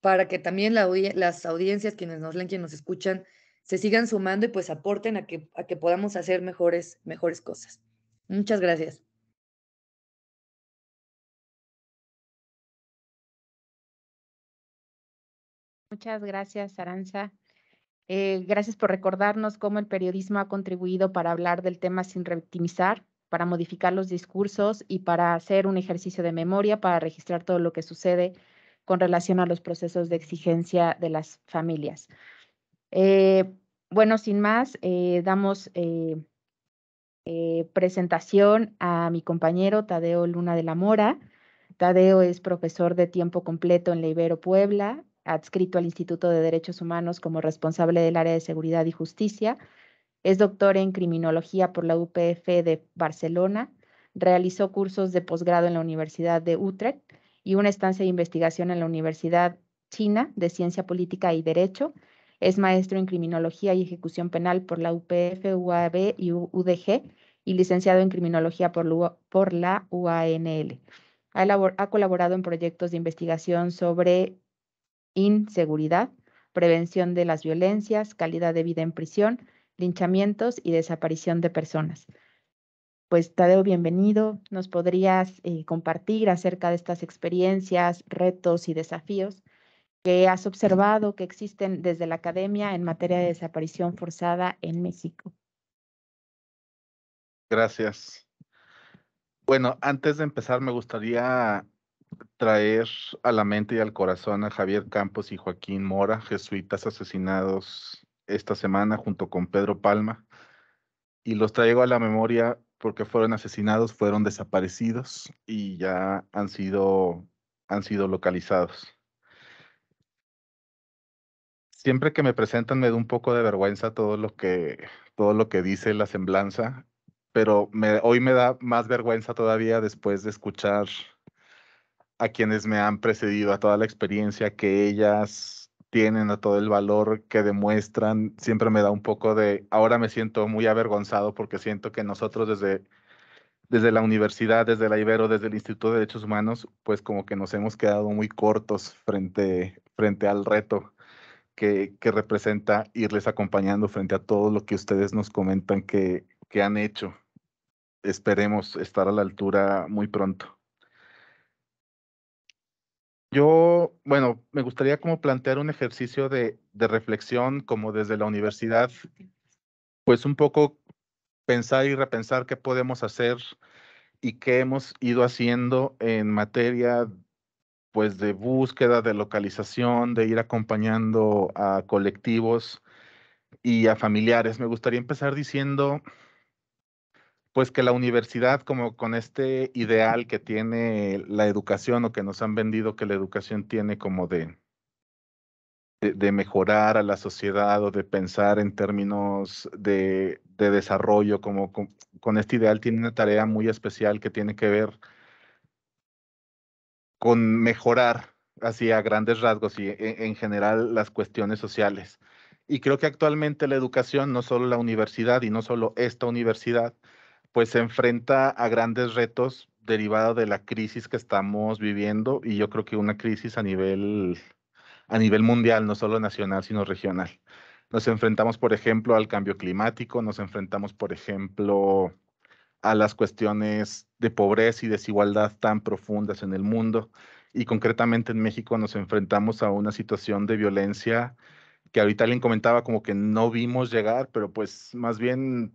para que también las audiencias, quienes nos leen, quienes nos escuchan, se sigan sumando y pues aporten a que, a que podamos hacer mejores, mejores cosas. Muchas gracias. Muchas gracias, Aranza. Eh, gracias por recordarnos cómo el periodismo ha contribuido para hablar del tema sin revictimizar, para modificar los discursos y para hacer un ejercicio de memoria, para registrar todo lo que sucede con relación a los procesos de exigencia de las familias. Eh, bueno, sin más, eh, damos presentación a mi compañero Tadeo Luna de la Mora. Tadeo es profesor de tiempo completo en la Ibero Puebla, adscrito al Instituto de Derechos Humanos como responsable del área de seguridad y justicia. Es doctor en criminología por la UPF de Barcelona. Realizó cursos de posgrado en la Universidad de Utrecht y una estancia de investigación en la Universidad China de Ciencia Política y Derecho. Es maestro en criminología y ejecución penal por la UPF, UAB y UDG y licenciado en criminología por la UANL. Ha, colaborado en proyectos de investigación sobre inseguridad, prevención de las violencias, calidad de vida en prisión, linchamientos y desaparición de personas. Pues Tadeo, bienvenido. ¿Nos podrías eh, compartir acerca de estas experiencias, retos y desafíos que has observado que existen desde la academia en materia de desaparición forzada en México? Gracias. Bueno, antes de empezar me gustaría traer a la mente y al corazón a Javier Campos y Joaquín Mora, jesuitas asesinados esta semana junto con Pedro Palma. Y los traigo a la memoria porque fueron asesinados, fueron desaparecidos y ya han sido, han sido localizados. Siempre que me presentan me da un poco de vergüenza todo lo que, todo lo que dice la semblanza, pero hoy me da más vergüenza todavía después de escuchar a quienes me han precedido, a toda la experiencia que ellas tienen, a todo el valor que demuestran. Siempre me da un poco de, ahora me siento muy avergonzado porque siento que nosotros desde, desde la universidad, desde la Ibero, desde el Instituto de Derechos Humanos, pues como que nos hemos quedado muy cortos frente, frente al reto. Que, que representa irles acompañando frente a todo lo que ustedes nos comentan que, que han hecho. Esperemos estar a la altura muy pronto. Yo, bueno, me gustaría como plantear un ejercicio de, de reflexión como desde la universidad, pues un poco pensar y repensar qué podemos hacer y qué hemos ido haciendo en materia pues de búsqueda, de localización, de ir acompañando a colectivos y a familiares. Me gustaría empezar diciendo pues que la universidad, como con este ideal que tiene la educación o que nos han vendido que la educación tiene como de, de, mejorar a la sociedad o de pensar en términos de, de desarrollo, como con, este ideal tiene una tarea muy especial que tiene que ver con mejorar así a grandes rasgos y e, en general las cuestiones sociales. Y creo que actualmente la educación, no solo la universidad y no solo esta universidad, pues se enfrenta a grandes retos derivados de la crisis que estamos viviendo y yo creo que una crisis a nivel, a nivel mundial, no solo nacional, sino regional. Nos enfrentamos, por ejemplo, al cambio climático, nos enfrentamos, por ejemplo, a las cuestiones de pobreza y desigualdad tan profundas en el mundo. Y concretamente en México nos enfrentamos a una situación de violencia que ahorita alguien comentaba como que no vimos llegar, pero pues más bien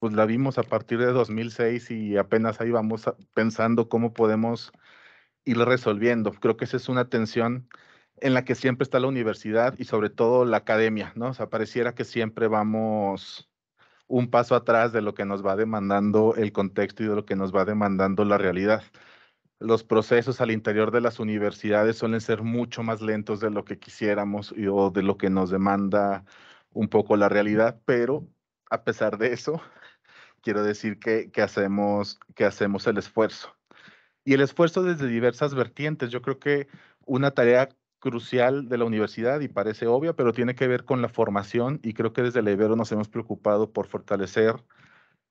pues la vimos a partir de 2006 y apenas ahí vamos pensando cómo podemos ir resolviendo. Creo que esa es una tensión en la que siempre está la universidad y sobre todo la academia, ¿no? O sea, pareciera que siempre vamos un paso atrás de lo que nos va demandando el contexto y de lo que nos va demandando la realidad. Los procesos al interior de las universidades suelen ser mucho más lentos de lo que quisiéramos y, o de lo que nos demanda un poco la realidad, pero a pesar de eso, quiero decir que, que, hacemos, que hacemos el esfuerzo. Y el esfuerzo desde diversas vertientes. Yo creo que una tarea crucial de la universidad, y parece obvia, pero tiene que ver con la formación, y creo que desde la Ibero nos hemos preocupado por fortalecer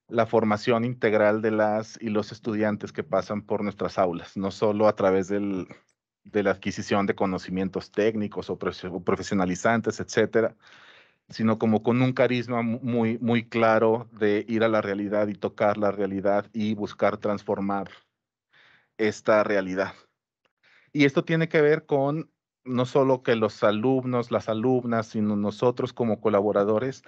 la formación integral de las y los estudiantes que pasan por nuestras aulas, no solo a través del, de la adquisición de conocimientos técnicos o profesionalizantes, etcétera, sino como con un carisma muy, muy claro de ir a la realidad y tocar la realidad y buscar transformar esta realidad. Y esto tiene que ver con no solo que los alumnos, las alumnas, sino nosotros como colaboradores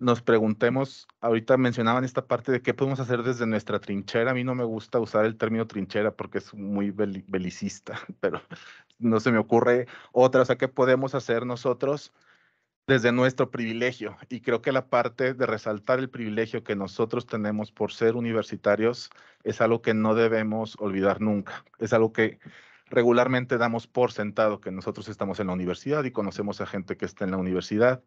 nos preguntemos, ahorita mencionaban esta parte de qué podemos hacer desde nuestra trinchera. A mí no me gusta usar el término trinchera porque es muy belicista, pero no se me ocurre otra. O sea, ¿qué podemos hacer nosotros? desde nuestro privilegio. Y creo que la parte de resaltar el privilegio que nosotros tenemos por ser universitarios es algo que no debemos olvidar nunca. Es algo que regularmente damos por sentado, que nosotros estamos en la universidad y conocemos a gente que está en la universidad.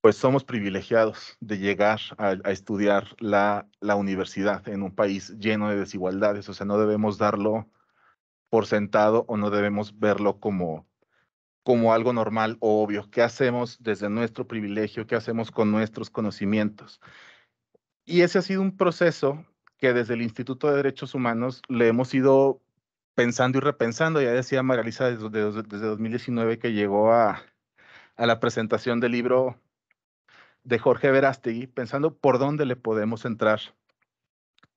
Pues somos privilegiados de llegar a, estudiar la, la universidad en un país lleno de desigualdades. O sea, no debemos darlo por sentado o no debemos verlo como como algo normal o obvio. ¿Qué hacemos desde nuestro privilegio? ¿Qué hacemos con nuestros conocimientos? Y ese ha sido un proceso que desde el Instituto de Derechos Humanos le hemos ido pensando y repensando. Ya decía Maralisa desde, 2019 que llegó a, a la presentación del libro de Jorge Verástegui, pensando por dónde le podemos entrar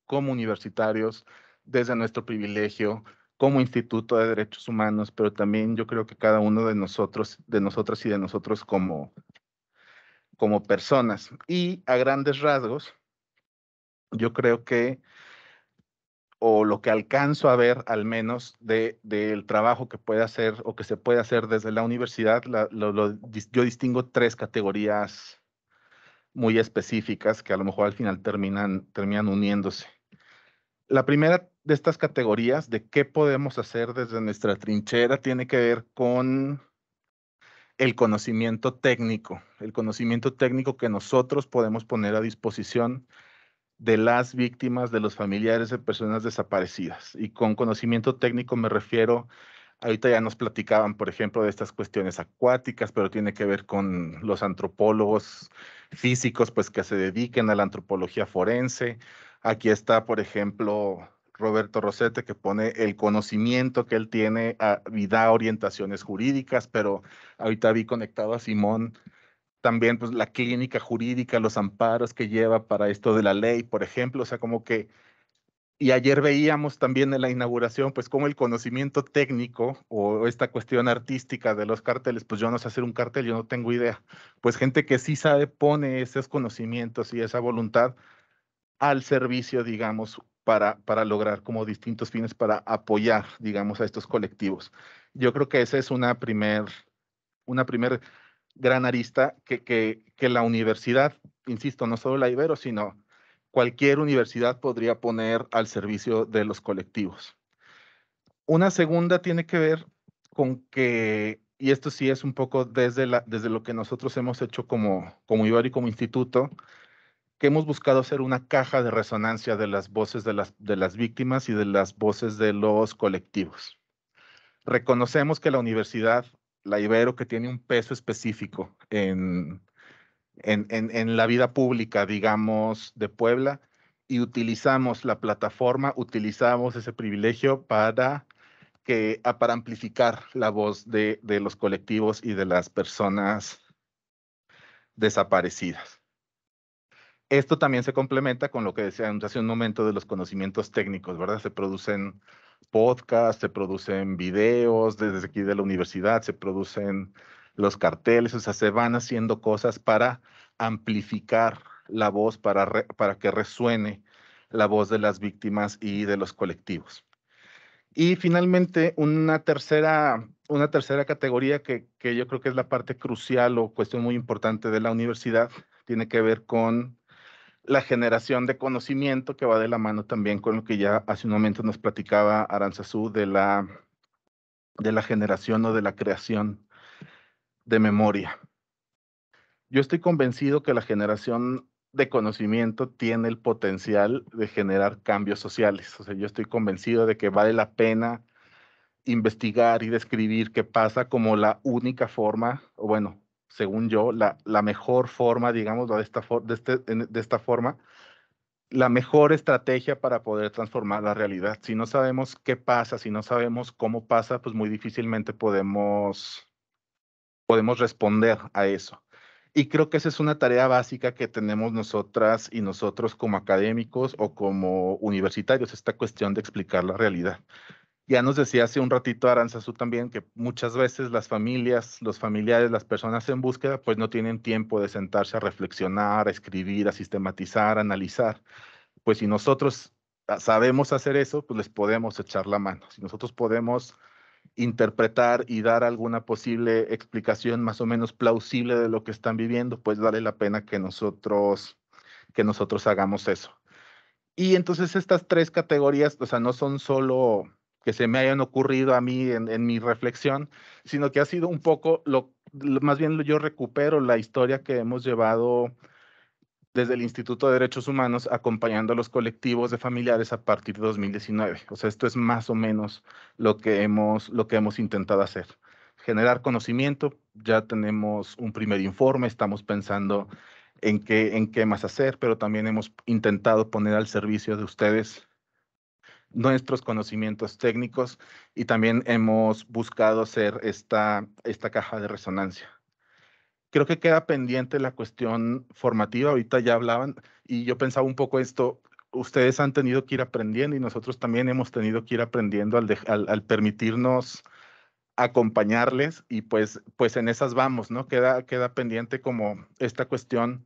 como universitarios desde nuestro privilegio, como Instituto de Derechos Humanos, pero también yo creo que cada uno de nosotros, de nosotras y de nosotros como, como personas. Y a grandes rasgos, yo creo que, o lo que alcanzo a ver al menos del de, trabajo que puede hacer o que se puede hacer desde la universidad, yo distingo tres categorías muy específicas que a lo mejor al final terminan, terminan uniéndose. La primera de estas categorías, de qué podemos hacer desde nuestra trinchera, tiene que ver con el conocimiento técnico, el conocimiento técnico que nosotros podemos poner a disposición de las víctimas, de los familiares de personas desaparecidas. Y con conocimiento técnico me refiero, ahorita ya nos platicaban, por ejemplo, de estas cuestiones acuáticas, pero tiene que ver con los antropólogos físicos, pues que se dediquen a la antropología forense. Aquí está, por ejemplo, Roberto Rosete, que pone el conocimiento que él tiene a, ah, y da orientaciones jurídicas, pero ahorita vi conectado a Simón también pues, la clínica jurídica, los amparos que lleva para esto de la ley, por ejemplo, o sea, como que... Y ayer veíamos también en la inauguración, pues como el conocimiento técnico o esta cuestión artística de los carteles, pues yo no sé hacer un cartel, yo no tengo idea. Pues gente que sí sabe pone esos conocimientos y esa voluntad al servicio, digamos, para, lograr como distintos fines para apoyar, digamos, a estos colectivos. Yo creo que esa es una primer, una primer gran arista que, que, que la universidad, insisto, no solo la Ibero, sino cualquier universidad podría poner al servicio de los colectivos. Una segunda tiene que ver con que, y esto sí es un poco desde, la, desde lo que nosotros hemos hecho como, como y como instituto, que hemos buscado hacer una caja de resonancia de las voces de las, de las víctimas y de las voces de los colectivos. Reconocemos que la universidad, la Ibero, que tiene un peso específico en, en, la vida pública, digamos, de Puebla, y utilizamos la plataforma, utilizamos ese privilegio para, que, ah, para amplificar la voz de los colectivos y de las personas desaparecidas. Esto también se complementa con lo que decía hace un momento de los conocimientos técnicos, ¿verdad? Se producen podcasts, se producen videos desde aquí de la universidad, se producen los carteles, o sea, se van haciendo cosas para amplificar la voz, para, para que resuene la voz de las víctimas y de los colectivos. Y finalmente, una tercera, una tercera categoría que, que yo creo que es la parte crucial o cuestión muy importante de la universidad, tiene que ver con la generación de conocimiento que va de la mano también con lo que ya hace un momento nos platicaba Aranzazú de la, de la generación o de la creación de memoria. Yo estoy convencido que la generación de conocimiento tiene el potencial de generar cambios sociales. O sea, yo estoy convencido de que vale la pena investigar y describir qué pasa como la única forma, o bueno, según yo, la, mejor forma, digamos, de esta, este, de esta forma, la mejor estrategia para poder transformar la realidad. Si no sabemos qué pasa, si no sabemos cómo pasa, pues muy difícilmente podemos, podemos responder a eso. Y creo que esa es una tarea básica que tenemos nosotras y nosotros como académicos o como universitarios, esta cuestión de explicar la realidad. Ya nos decía hace un ratito Aranzazú también que muchas veces las familias, los familiares, las personas en búsqueda, pues no tienen tiempo de sentarse a reflexionar, a escribir, a sistematizar, a analizar. Pues si nosotros ah, sabemos hacer eso, pues les podemos echar la mano. Si nosotros podemos interpretar y dar alguna posible explicación más o menos plausible de lo que están viviendo, pues vale la pena que nosotros que nosotros hagamos eso. Y entonces estas tres categorías, o sea, no son solo que se me hayan ocurrido a mí en, mi reflexión, sino que ha sido un poco, lo, más bien yo recupero la historia que hemos llevado desde el Instituto de Derechos Humanos acompañando a los colectivos de familiares a partir de 2019. O sea, esto es más o menos lo que hemos, lo que hemos intentado hacer. Generar conocimiento, ya tenemos un primer informe, estamos pensando en qué, en qué más hacer, pero también hemos intentado poner al servicio de ustedes nuestros conocimientos técnicos y también hemos buscado hacer esta, esta caja de resonancia. Creo que queda pendiente la cuestión formativa, ahorita ya hablaban y yo pensaba un poco esto, ustedes han tenido que ir aprendiendo y nosotros también hemos tenido que ir aprendiendo al, al, permitirnos acompañarles y pues, pues en esas vamos, ¿no? Queda, queda pendiente como esta cuestión,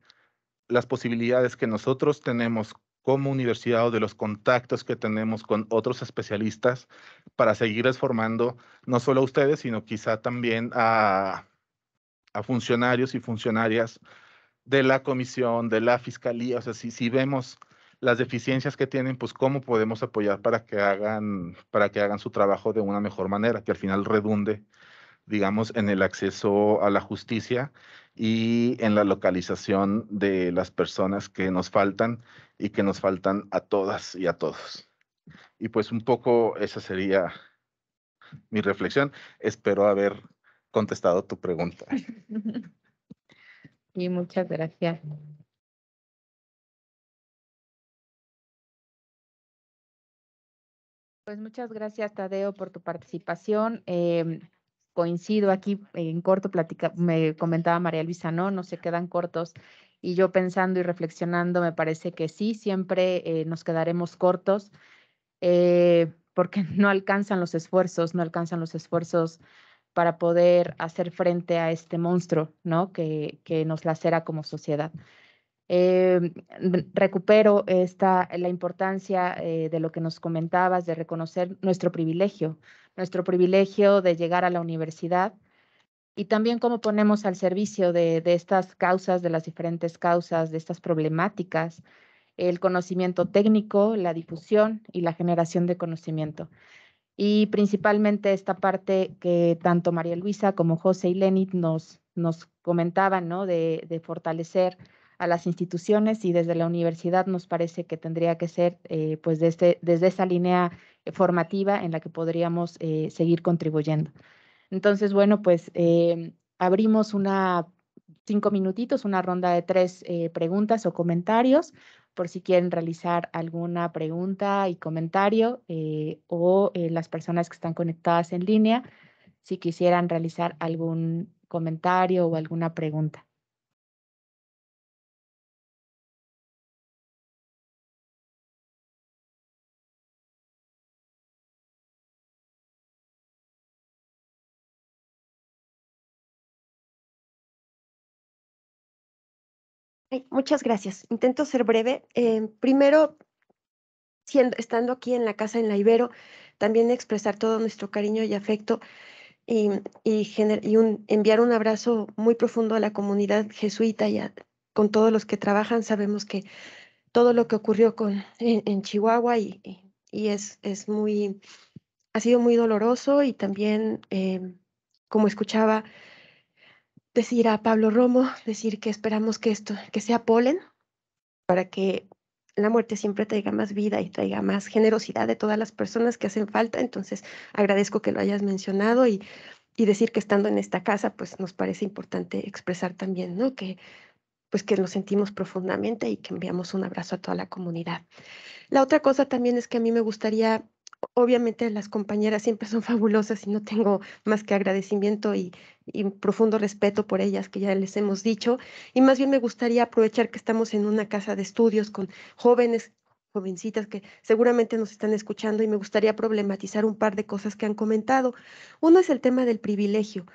las posibilidades que nosotros tenemos como universidad o de los contactos que tenemos con otros especialistas para seguirles formando no solo a ustedes, sino quizá también a, a funcionarios y funcionarias de la comisión, de la fiscalía. O sea, si, si vemos las deficiencias que tienen, pues cómo podemos apoyar para que hagan, para que hagan su trabajo de una mejor manera, que al final redunde digamos, en el acceso a la justicia y en la localización de las personas que nos faltan y que nos faltan a todas y a todos. Y pues un poco esa sería mi reflexión. Espero haber contestado tu pregunta. Y muchas gracias. Pues muchas gracias, Tadeo, por tu participación. Em, coincido aquí eh, en corto, platica, me comentaba María Luisa, no, no se quedan cortos. Y yo pensando y reflexionando, me parece que sí, siempre eh, nos quedaremos cortos eh, porque no alcanzan los esfuerzos, no alcanzan los esfuerzos para poder hacer frente a este monstruo, ¿no? Que, que nos lacera como sociedad. Em, recupero esta, la importancia de lo que nos comentabas, de reconocer nuestro privilegio, nuestro privilegio de llegar a la universidad y también cómo ponemos al servicio de, estas causas, de las diferentes causas, de estas problemáticas, el conocimiento técnico, la difusión y la generación de conocimiento. Y principalmente esta parte que tanto María Luisa como José y Lenit nos, nos comentaban, ¿no? de fortalecer a las instituciones y desde la universidad nos parece que tendría que ser eh, pues desde, este, desde, esa línea eh, formativa en la que podríamos eh, seguir contribuyendo. Entonces, bueno, pues abrimos una cinco minutitos, una ronda de tres preguntas o comentarios por si quieren realizar alguna pregunta y comentario o las personas que están conectadas en línea, si quisieran realizar algún comentario o alguna pregunta. muchas gracias. Intento ser breve. Eh, primero, siendo, estando aquí en la casa en la Ibero, también expresar todo nuestro cariño y afecto y, enviar un abrazo muy profundo a la comunidad jesuita y con todos los que trabajan. Sabemos que todo lo que ocurrió con, en, Chihuahua y, es, es muy, ha sido muy doloroso y también, eh, como escuchaba, decir a Pablo Romo, decir que esperamos que esto, que sea polen, para que la muerte siempre traiga más vida y traiga más generosidad de todas las personas que hacen falta. Entonces, agradezco que lo hayas mencionado y, decir que estando en esta casa, pues nos parece importante expresar también, ¿no? Que pues que lo sentimos profundamente y que enviamos un abrazo a toda la comunidad. La otra cosa también es que a mí me gustaría Obviamente las compañeras siempre son fabulosas y no tengo más que agradecimiento y, profundo respeto por ellas que ya les hemos dicho. Y más bien me gustaría aprovechar que estamos en una casa de estudios con jóvenes, jovencitas que seguramente nos están escuchando y me gustaría problematizar un par de cosas que han comentado. Uno es el tema del privilegio,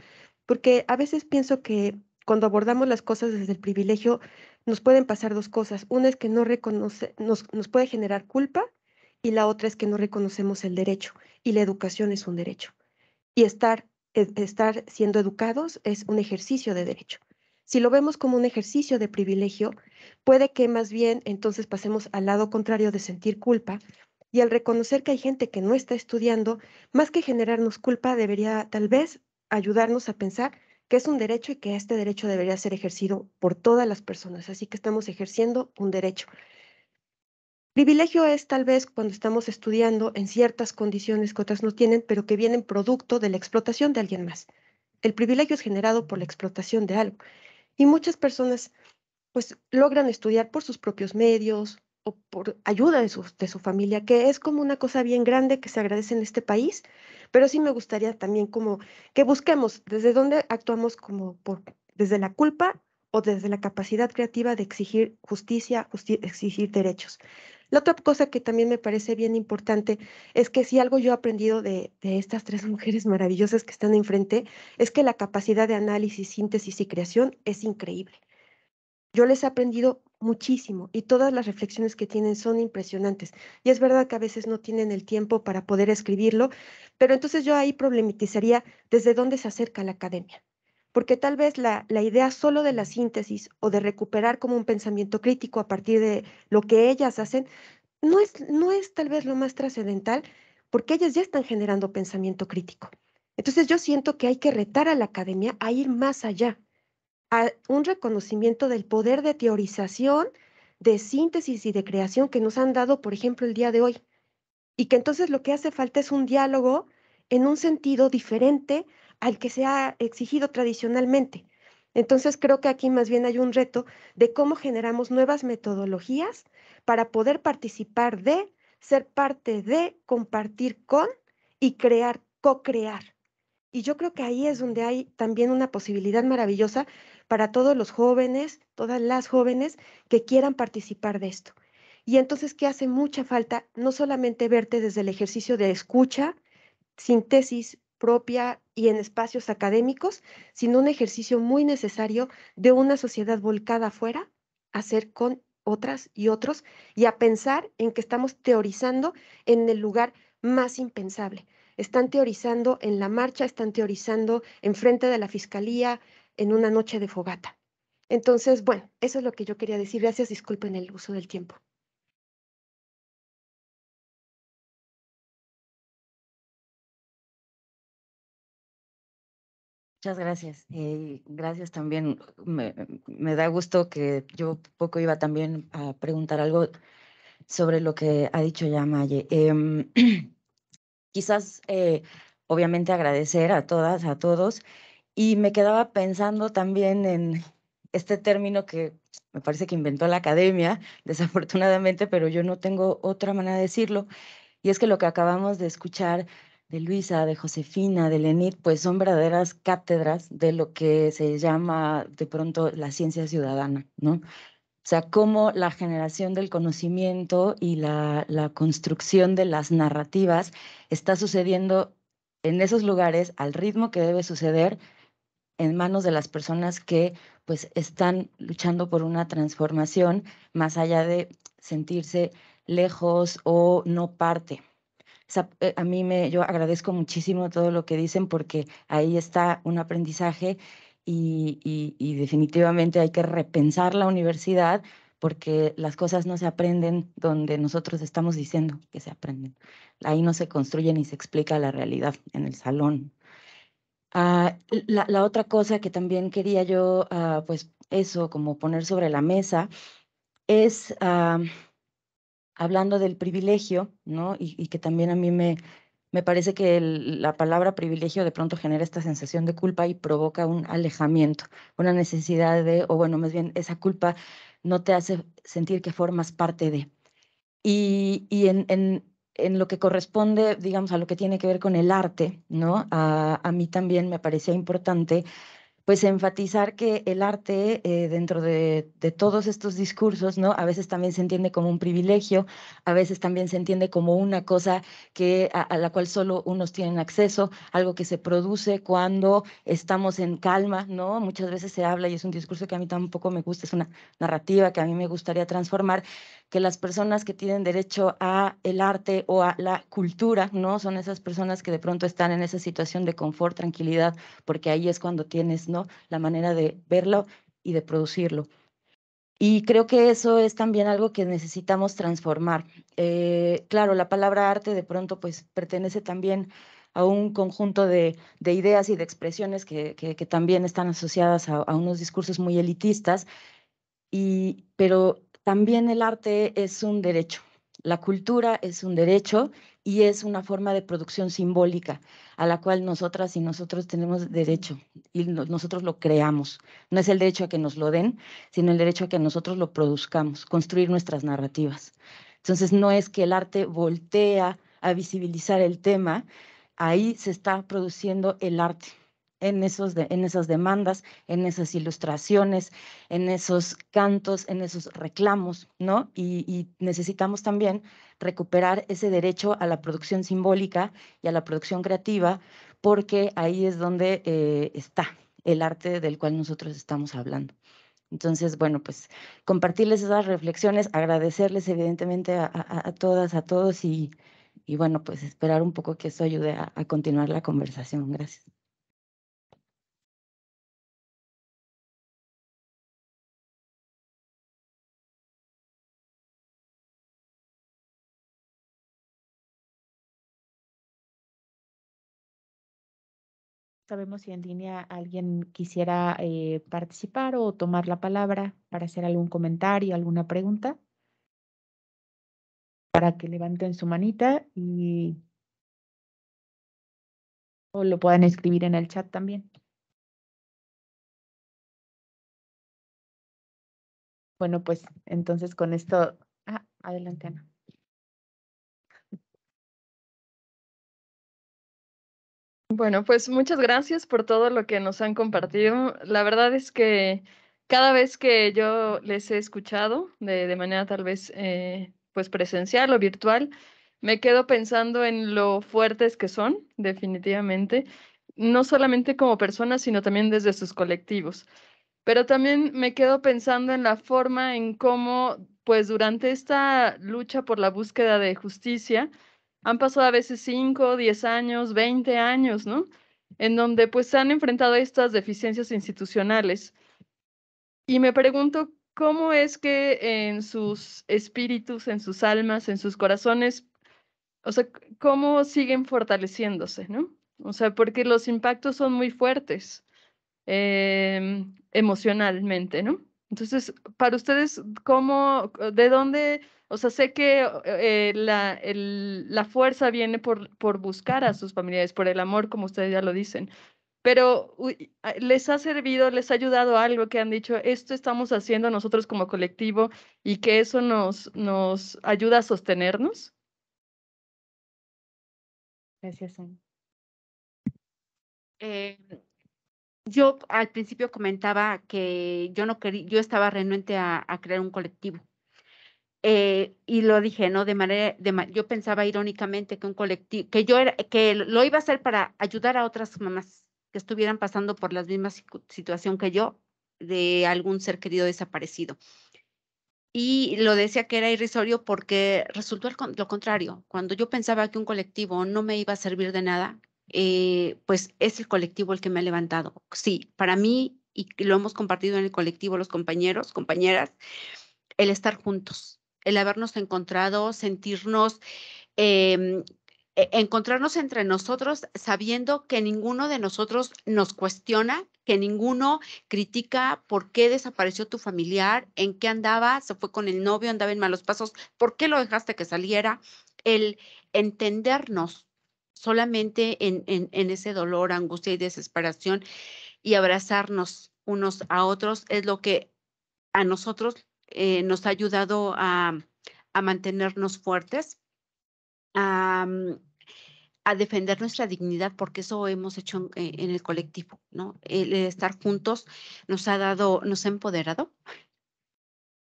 porque a veces pienso que cuando abordamos las cosas desde el privilegio nos pueden pasar dos cosas. Una es que no reconoce, nos, nos puede generar culpa y la otra es que no reconocemos el derecho y la educación es un derecho. Y estar, e, estar siendo educados es un ejercicio de derecho. Si lo vemos como un ejercicio de privilegio, puede que más bien entonces pasemos al lado contrario de sentir culpa y al reconocer que hay gente que no está estudiando, más que generarnos culpa, debería tal vez ayudarnos a pensar que es un derecho y que este derecho debería ser ejercido por todas las personas. Así que estamos ejerciendo un derecho. Privilegio es tal vez cuando estamos estudiando en ciertas condiciones que otras no tienen, pero que vienen producto de la explotación de alguien más. El privilegio es generado por la explotación de algo. Y muchas personas pues logran estudiar por sus propios medios o por ayuda de su, de su familia, que es como una cosa bien grande que se agradece en este país, pero sí me gustaría también como que busquemos desde dónde actuamos como por, desde la culpa o desde la capacidad creativa de exigir justicia, exigir derechos. La otra cosa que también me parece bien importante es que si algo yo he aprendido de, estas tres mujeres maravillosas que están enfrente, es que la capacidad de análisis, síntesis y creación es increíble. Yo les he aprendido muchísimo y todas las reflexiones que tienen son impresionantes. Y es verdad que a veces no tienen el tiempo para poder escribirlo, pero entonces yo ahí problematizaría desde dónde se acerca la academia porque tal vez la, idea solo de la síntesis o de recuperar como un pensamiento crítico a partir de lo que ellas hacen, no es, no es tal vez lo más trascendental, porque ellas ya están generando pensamiento crítico. Entonces yo siento que hay que retar a la academia a ir más allá, a un reconocimiento del poder de teorización, de síntesis y de creación que nos han dado, por ejemplo, el día de hoy. Y que entonces lo que hace falta es un diálogo en un sentido diferente al que se ha exigido tradicionalmente. Entonces creo que aquí más bien hay un reto de cómo generamos nuevas metodologías para poder participar de, ser parte de, compartir con y crear, co-crear. Y yo creo que ahí es donde hay también una posibilidad maravillosa para todos los jóvenes, todas las jóvenes que quieran participar de esto. Y entonces, que hace mucha falta? No solamente verte desde el ejercicio de escucha, síntesis, propia y en espacios académicos, sino un ejercicio muy necesario de una sociedad volcada afuera a ser con otras y otros y a pensar en que estamos teorizando en el lugar más impensable. Están teorizando en la marcha, están teorizando enfrente de la fiscalía, en una noche de fogata. Entonces, bueno, eso es lo que yo quería decir. Gracias, disculpen el uso del tiempo. Muchas gracias. Eh, gracias también. Me, da gusto que yo poco iba también a preguntar algo sobre lo que ha dicho ya Maye. Em, quizás, eh, obviamente, agradecer a todas, a todos. Y me quedaba pensando también en este término que me parece que inventó la academia, desafortunadamente, pero yo no tengo otra manera de decirlo. Y es que lo que acabamos de escuchar de Luisa, de Josefina, de Lenit, pues son verdaderas cátedras de lo que se llama de pronto la ciencia ciudadana, ¿no? O sea, cómo la generación del conocimiento y la, la, construcción de las narrativas está sucediendo en esos lugares al ritmo que debe suceder en manos de las personas que pues están luchando por una transformación más allá de sentirse lejos o no parte, eh, a mí me, yo agradezco muchísimo todo lo que dicen porque ahí está un aprendizaje y, definitivamente hay que repensar la universidad porque las cosas no se aprenden donde nosotros estamos diciendo que se aprenden. Ahí no se construye ni se explica la realidad en el salón. Ah, la, otra cosa que también quería yo, ah, pues eso, como poner sobre la mesa, es ah, hablando del privilegio, ¿no? Y, que también a mí me, me parece que la palabra privilegio de pronto genera esta sensación de culpa y provoca un alejamiento, una necesidad de, o bueno, más bien esa culpa no te hace sentir que formas parte de. Y, en, en, en, lo que corresponde, digamos, a lo que tiene que ver con el arte, ¿no? A, a mí también me parecía importante pues enfatizar que el arte eh, dentro de, todos estos discursos, ¿no? A veces también se entiende como un privilegio, a veces también se entiende como una cosa que, a, a la cual solo unos tienen acceso, algo que se produce cuando estamos en calma, ¿no? Muchas veces se habla y es un discurso que a mí tampoco me gusta, es una narrativa que a mí me gustaría transformar, que las personas que tienen derecho a el arte o a la cultura, ¿no? Son esas personas que de pronto están en esa situación de confort, tranquilidad, porque ahí es cuando tienes, ¿no? La manera de verlo y de producirlo. Y creo que eso es también algo que necesitamos transformar. Eh, claro, la palabra arte de pronto pues pertenece también a un conjunto de, ideas y de expresiones que, que, también están asociadas a, unos discursos muy elitistas, y, pero también el arte es un derecho. La cultura es un derecho y es una forma de producción simbólica a la cual nosotras y nosotros tenemos derecho y nosotros lo creamos. No es el derecho a que nos lo den, sino el derecho a que nosotros lo produzcamos, construir nuestras narrativas. Entonces no es que el arte voltea a visibilizar el tema, ahí se está produciendo el arte en, esos en esas demandas, en esas ilustraciones, en esos cantos, en esos reclamos, ¿no? Y, necesitamos también recuperar ese derecho a la producción simbólica y a la producción creativa, porque ahí es donde eh, está el arte del cual nosotros estamos hablando. Entonces, bueno, pues compartirles esas reflexiones, agradecerles evidentemente a, todas, a todos y, y, bueno, pues esperar un poco que eso ayude a continuar la conversación. Gracias. sabemos si en línea alguien quisiera eh, participar o tomar la palabra para hacer algún comentario, alguna pregunta. Para que levanten su manita y o lo puedan escribir en el chat también. Bueno, pues entonces con esto. Ah, adelante, Ana. Bueno, pues muchas gracias por todo lo que nos han compartido. La verdad es que cada vez que yo les he escuchado de, de manera tal vez eh, pues presencial o virtual, me quedo pensando en lo fuertes que son, definitivamente, no solamente como personas, sino también desde sus colectivos. Pero también me quedo pensando en la forma en cómo, pues durante esta lucha por la búsqueda de justicia, han pasado a veces 5, 10 años, 20 años, ¿no? En donde pues se han enfrentado estas deficiencias institucionales. Y me pregunto cómo es que en sus espíritus, en sus almas, en sus corazones, o sea, cómo siguen fortaleciéndose, ¿no? O sea, porque los impactos son muy fuertes em, emocionalmente, ¿no? Entonces, para ustedes, ¿cómo, de dónde o sea, sé que eh, la, la, fuerza viene por, por buscar a sus familiares, por el amor, como ustedes ya lo dicen. Pero ah, les ha servido, les ha ayudado algo que han dicho, esto estamos haciendo nosotros como colectivo y que eso nos, nos ayuda a sostenernos. Gracias, eh, yo al principio comentaba que yo no quería, yo estaba renuente a crear un colectivo eh, y lo dije, ¿no? De manera, yo pensaba irónicamente que un colectivo, que yo era, que lo iba a hacer para ayudar a otras mamás que estuvieran pasando por la misma situación que yo de algún ser querido desaparecido. Y lo decía que era irrisorio porque resultó lo contrario. Cuando yo pensaba que un colectivo no me iba a servir de nada, eh, pues es el colectivo el que me ha levantado. Sí, para mí, y lo hemos compartido en el colectivo los compañeros, compañeras, el estar juntos, el habernos encontrado, sentirnos, em, e-, encontrarnos entre nosotros sabiendo que ninguno de nosotros nos cuestiona, que ninguno critica por qué desapareció tu familiar, en qué andaba, se fue con el novio, andaba en malos pasos, por qué lo dejaste que saliera, el entendernos solamente en, en, en ese dolor, angustia y desesperación y abrazarnos unos a otros es lo que a nosotros eh, nos ha ayudado a, mantenernos fuertes, a, defender nuestra dignidad, porque eso hemos hecho en, eh, el colectivo, ¿no? El estar juntos nos ha dado, nos ha empoderado.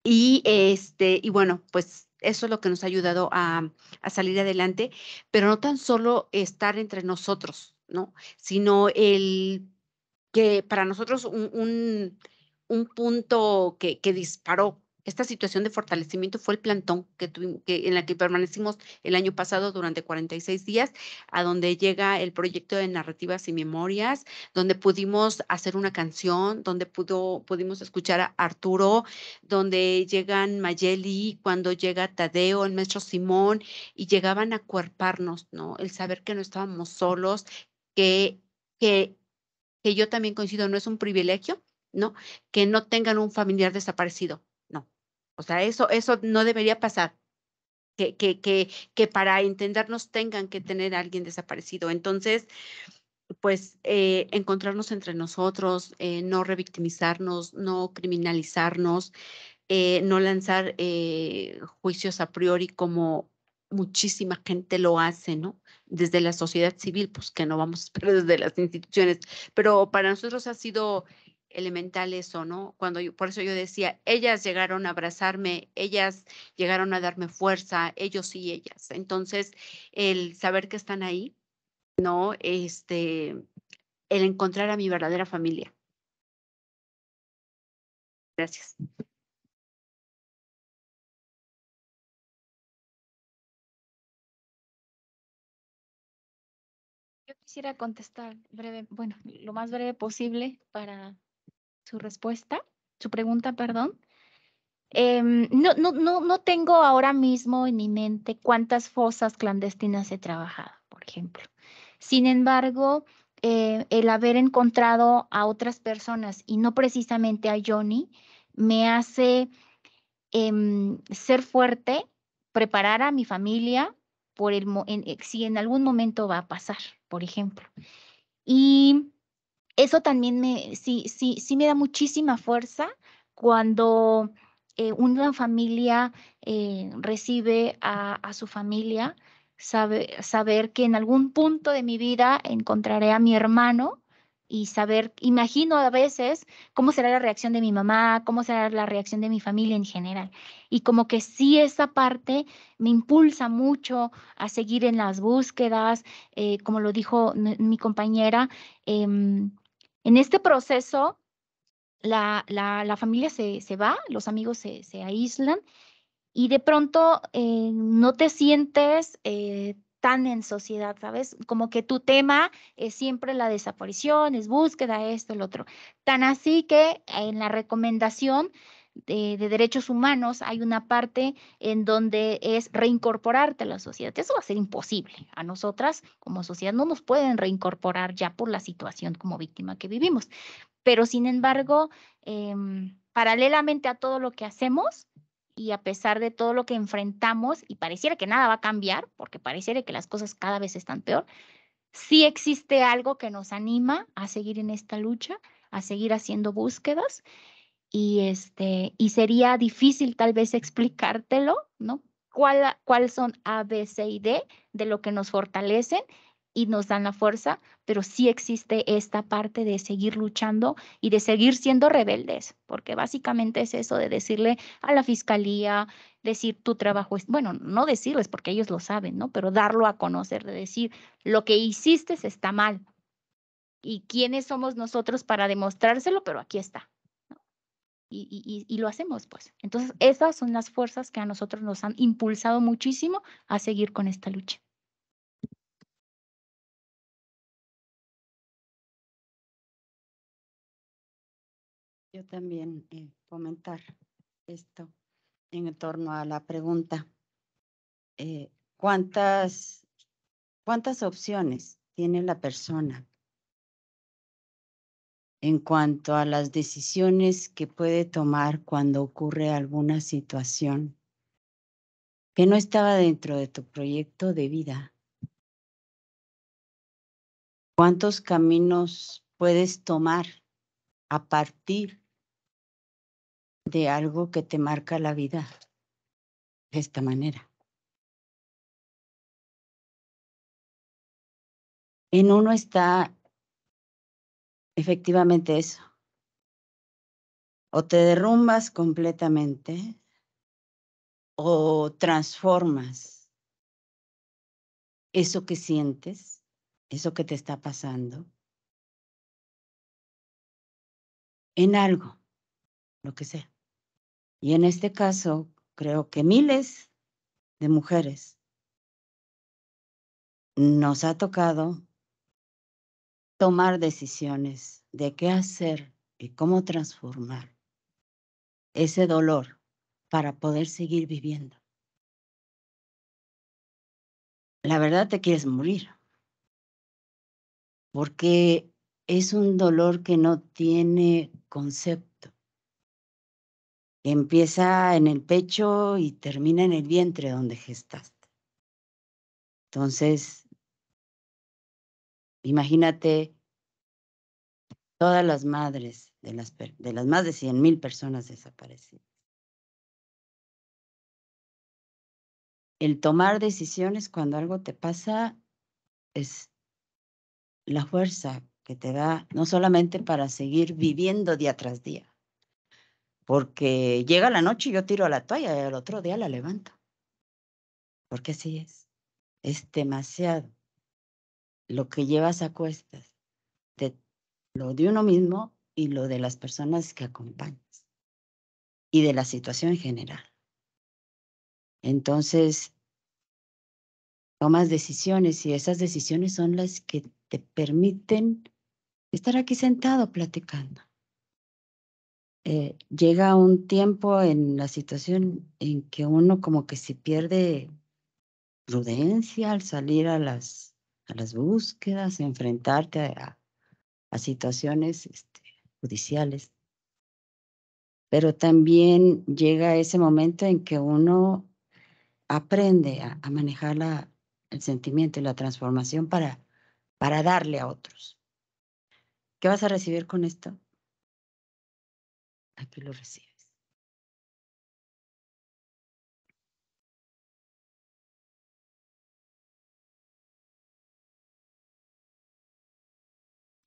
Y, este, y bueno, pues eso es lo que nos ha ayudado a, salir adelante, pero no tan solo estar entre nosotros, ¿no? Sino el que para nosotros un, un, punto que, que, disparó esta situación de fortalecimiento fue el plantón que, en la que permanecimos el año pasado durante 46 días, a donde llega el proyecto de narrativas y memorias, donde pudimos hacer una canción, donde pudo, pudimos escuchar a Arturo, donde llegan Mayeli, cuando llega Tadeo, el maestro Simón, y llegaban a cuerparnos, ¿no? El saber que no estábamos solos, que, que, que yo también coincido, no es un privilegio, ¿no? Que no tengan un familiar desaparecido, o sea, eso, eso no debería pasar. Que, que, que, que para entendernos tengan que tener a alguien desaparecido. Entonces, pues eh, encontrarnos entre nosotros, eh, no revictimizarnos, no criminalizarnos, eh, no lanzar juicios a priori como muchísima gente lo hace, ¿no? Desde la sociedad civil, pues que no vamos a desde las instituciones, pero para nosotros ha sido Elementales o ¿no? Cuando yo, por eso yo decía, ellas llegaron a abrazarme, ellas llegaron a darme fuerza, ellos y ellas. Entonces, el saber que están ahí, ¿no? Este, el encontrar a mi verdadera familia. Gracias. Yo quisiera contestar breve, bueno, lo más breve posible para su respuesta, su pregunta, perdón. Em, no, no, no, no tengo ahora mismo en mi mente cuántas fosas clandestinas he trabajado, por ejemplo. Sin embargo, eh, el haber encontrado a otras personas y no precisamente a Johnny, me hace em, ser fuerte, preparar a mi familia por el eh, si en algún momento va a pasar, por ejemplo. Y eso también me, sí, sí, sí me da muchísima fuerza cuando eh, una familia eh, recibe a, su familia, saber que en algún punto de mi vida encontraré a mi hermano y saber, imagino a veces cómo será la reacción de mi mamá, cómo será la reacción de mi familia en general. Y como que sí esa parte me impulsa mucho a seguir en las búsquedas, eh, como lo dijo mi compañera, em, en este proceso, la, la, familia se, se, va, los amigos se, aíslan y de pronto eh, no te sientes eh, tan en sociedad, ¿sabes? Como que tu tema es siempre la desaparición, es búsqueda, esto, el otro. Tan así que en la recomendación de, derechos humanos hay una parte en donde es reincorporarte a la sociedad. Eso va a ser imposible. A nosotras como sociedad no nos pueden reincorporar ya por la situación como víctima que vivimos. Pero sin embargo, em, paralelamente a todo lo que hacemos, y a pesar de todo lo que enfrentamos, y pareciera que nada va a cambiar, porque pareciera que las cosas cada vez están peor, sí existe algo que nos anima a seguir en esta lucha, a seguir haciendo búsquedas y, este, y sería difícil tal vez explicártelo, ¿no? ¿Cuál, cuál son A, B, C y D de lo que nos fortalecen y nos dan la fuerza, pero sí existe esta parte de seguir luchando y de seguir siendo rebeldes, porque básicamente es eso de decirle a la fiscalía, decir tu trabajo es, bueno, no decirles porque ellos lo saben, ¿no? Pero darlo a conocer, de decir lo que hiciste está mal. ¿Y quiénes somos nosotros para demostrárselo? Pero aquí está y, lo hacemos, pues. Entonces, esas son las fuerzas que a nosotros nos han impulsado muchísimo a seguir con esta lucha. Yo también eh, comentar esto en torno a la pregunta. Eh, ¿cuántas, ¿Cuántas opciones tiene la persona en cuanto a las decisiones que puede tomar cuando ocurre alguna situación que no estaba dentro de tu proyecto de vida. ¿Cuántos caminos puedes tomar a partir de algo que te marca la vida de esta manera? En uno está Efectivamente eso. O te derrumbas completamente o transformas eso que sientes, eso que te está pasando, en algo, lo que sea. Y en este caso, creo que miles de mujeres nos ha tocado tomar decisiones de qué hacer y cómo transformar ese dolor para poder seguir viviendo. La verdad te quieres morir, porque es un dolor que no tiene concepto. Empieza en el pecho y termina en el vientre donde gestaste. Entonces, Imagínate todas las madres de las, de las más de 100.000 mil personas desaparecidas. El tomar decisiones cuando algo te pasa es la fuerza que te da, no solamente para seguir viviendo día tras día, porque llega la noche y yo tiro la toalla y al otro día la levanto, porque así es, es demasiado lo que llevas a cuestas, de, lo de uno mismo y lo de las personas que acompañas y de la situación general. Entonces, tomas decisiones y esas decisiones son las que te permiten estar aquí sentado platicando. Eh, llega un tiempo en la situación en que uno como que se pierde prudencia al salir a las a las búsquedas, a enfrentarte a, situaciones este, judiciales. Pero también llega ese momento en que uno aprende a, manejar el sentimiento y la transformación para, para darle a otros. ¿Qué vas a recibir con esto? Aquí lo recibo.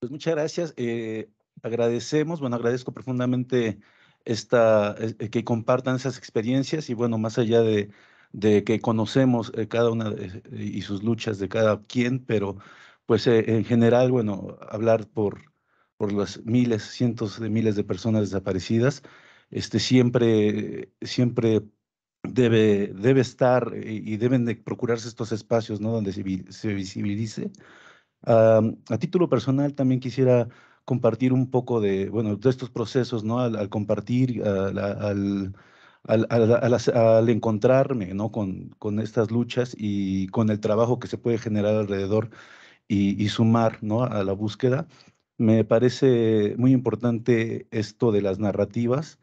Pues, muchas gracias. Eh, agradecemos, bueno, agradezco profundamente esta, eh, que compartan esas experiencias y bueno, más allá de, que conocemos eh, cada una y sus luchas de cada quien, pero pues en general, bueno, hablar por, por las miles, cientos de miles de personas desaparecidas, este, siempre, siempre debe, debe estar y deben procurarse estos espacios donde se visibilice a título personal también quisiera compartir un poco de, bueno, de estos procesos, ¿no? Al, compartir, al, encontrarme, ¿no? Con, con, estas luchas y con el trabajo que se puede generar alrededor y, sumar, ¿no? A la búsqueda. Me parece muy importante esto de las narrativas,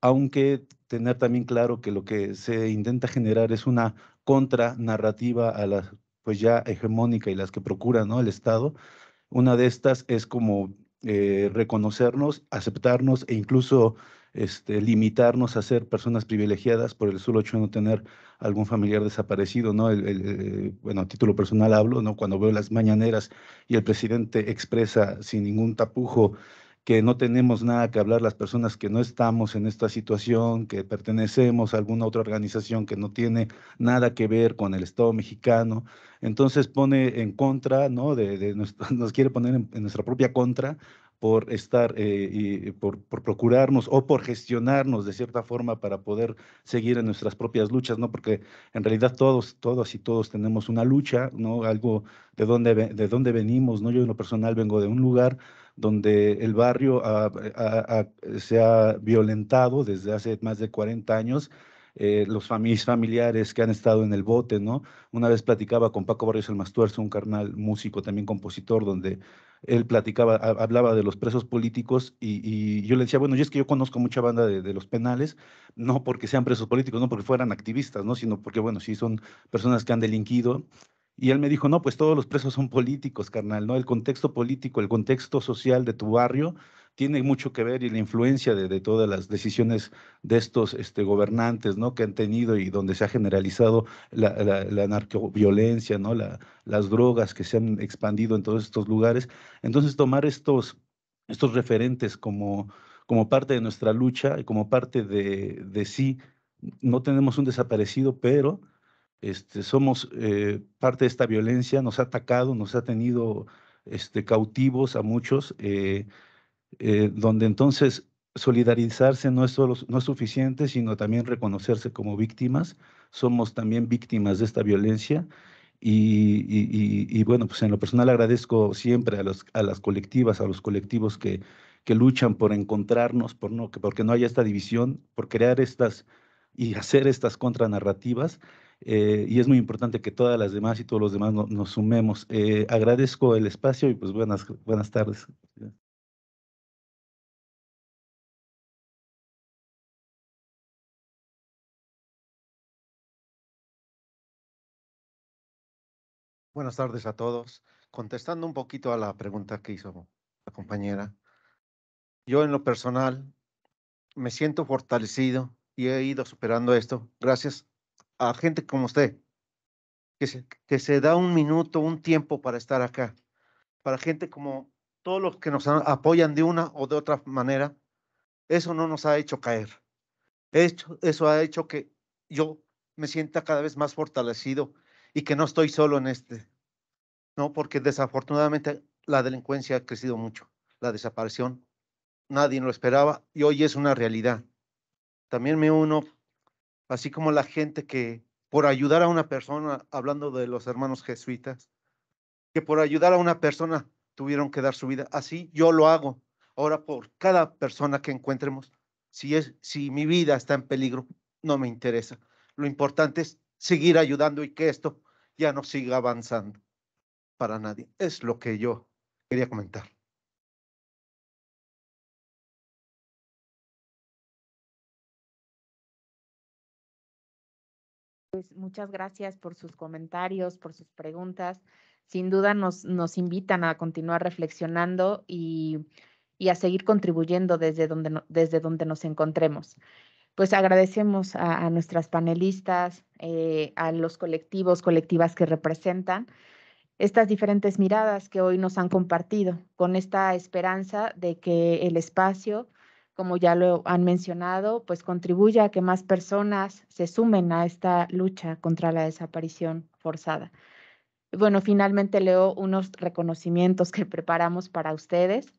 aunque tener también claro que lo que se intenta generar es una contranarrativa a las pues ya hegemónica y las que procura ¿no? el Estado. Una de estas es como eh, reconocernos, aceptarnos e incluso este, limitarnos a ser personas privilegiadas por el solo hecho de no tener algún familiar desaparecido, ¿no? Eh, bueno, a título personal hablo, ¿no? Cuando veo las mañaneras y el presidente expresa sin ningún tapujo que no tenemos nada que hablar las personas que no estamos en esta situación, que pertenecemos a alguna otra organización que no tiene nada que ver con el Estado mexicano. Entonces pone en contra, ¿no? De, de nos quiere poner en, nuestra propia contra por estar eh, y por, por, procurarnos o por gestionarnos de cierta forma para poder seguir en nuestras propias luchas, ¿no? Porque en realidad todos, todas y todos tenemos una lucha, ¿no? Algo de dónde, de venimos, ¿no? Yo en lo personal vengo de un lugar donde el barrio se ha violentado desde hace más de 40 años. Eh, los mis familiares que han estado en el bote, ¿no? Una vez platicaba con Paco Barrios el Mastuerzo, un carnal músico, también compositor, donde él platicaba, hablaba de los presos políticos y, yo le decía, bueno, yo es que yo conozco mucha banda de, de, los penales, no porque sean presos políticos, no porque fueran activistas, ¿no? Sino porque, bueno, sí son personas que han delinquido y él me dijo, no, pues todos los presos son políticos, carnal, ¿no? El contexto político, el contexto social de tu barrio tiene mucho que ver y la influencia de, todas las decisiones de estos este, gobernantes, ¿no? Que han tenido y donde se ha generalizado la, la, narcoviolencia, ¿no? las drogas que se han expandido en todos estos lugares. Entonces, tomar estos, estos referentes como, como parte de nuestra lucha y como parte de, de sí, no tenemos un desaparecido, pero este, somos eh, parte de esta violencia, nos ha atacado, nos ha tenido este, cautivos a muchos, eh, eh, donde entonces solidarizarse no es, solo, no es suficiente, sino también reconocerse como víctimas. Somos también víctimas de esta violencia. Y, bueno, pues en lo personal agradezco siempre a, a las colectivas, a los colectivos que, que luchan por encontrarnos, por no, que, porque no haya esta división, por crear estas y hacer estas contranarrativas eh, y es muy importante que todas las demás y todos los demás nos sumemos. Eh, agradezco el espacio y pues buenas, buenas tardes. Buenas tardes a todos. Contestando un poquito a la pregunta que hizo la compañera, yo en lo personal me siento fortalecido y he ido superando esto gracias a gente como usted, que se, que se da un minuto, un tiempo para estar acá, para gente como todos los que nos apoyan de una o de otra manera, eso no nos ha hecho caer. eso ha hecho que yo me sienta cada vez más fortalecido y que no estoy solo en este, ¿no? Porque desafortunadamente la delincuencia ha crecido mucho, la desaparición, nadie lo esperaba y hoy es una realidad. También me uno así como la gente que por ayudar a una persona, hablando de los hermanos jesuitas, que por ayudar a una persona tuvieron que dar su vida. Así yo lo hago. Ahora por cada persona que encuentremos, si es si mi vida está en peligro, no me interesa. Lo importante es seguir ayudando y que esto ya no siga avanzando para nadie. Es lo que yo quería comentar. Pues, muchas gracias por sus comentarios, por sus preguntas. Sin duda nos, nos invitan a continuar reflexionando y, a seguir contribuyendo desde donde, desde donde nos encontremos. Pues agradecemos a, nuestras panelistas, eh, a los colectivos, colectivas que representan estas diferentes miradas que hoy nos han compartido, con esta esperanza de que el espacio como ya lo han mencionado, pues contribuye a que más personas se sumen a esta lucha contra la desaparición forzada. Bueno, finalmente leo unos reconocimientos que preparamos para ustedes.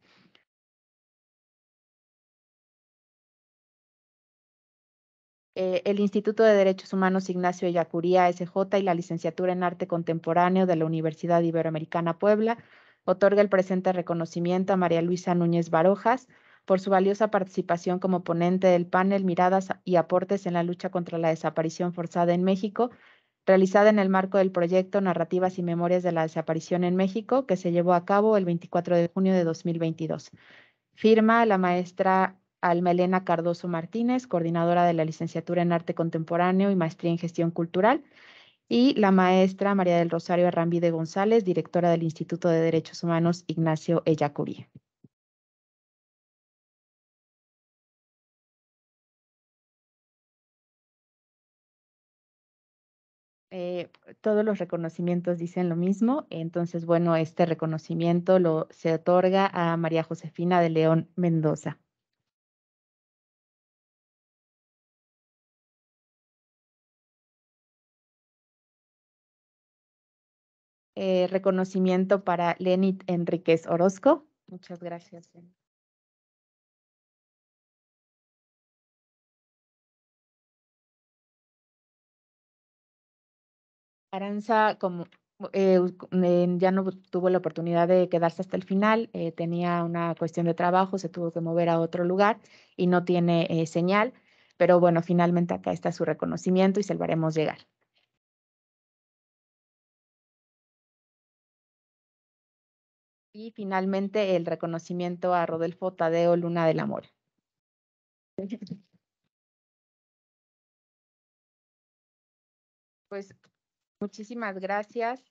Eh, el Instituto de Derechos Humanos Ignacio Ellacuría SJ y la Licenciatura en Arte Contemporáneo de la Universidad Iberoamericana Puebla otorga el presente reconocimiento a María Luisa Núñez Barojas, por su valiosa participación como ponente del panel Miradas y aportes en la lucha contra la desaparición forzada en México, realizada en el marco del proyecto Narrativas y Memorias de la Desaparición en México, que se llevó a cabo el 24 de junio de 2022. Firma la maestra Almelena Cardoso Martínez, coordinadora de la licenciatura en Arte Contemporáneo y Maestría en Gestión Cultural, y la maestra María del Rosario Arrambide González, directora del Instituto de Derechos Humanos Ignacio Ellacuría todos los reconocimientos dicen lo mismo. Entonces, bueno, este reconocimiento lo, se otorga a María Josefina de León Mendoza. Eh, reconocimiento para Lenit Enríquez Orozco. Muchas gracias. Aranza, como eh, eh, ya no tuvo la oportunidad de quedarse hasta el final, eh, tenía una cuestión de trabajo, se tuvo que mover a otro lugar y no tiene señal, pero bueno, finalmente acá está su reconocimiento y salvaremos llegar. Y finalmente el reconocimiento a Rodolfo Tadeo Luna del Amor. Pues Muchísimas gracias.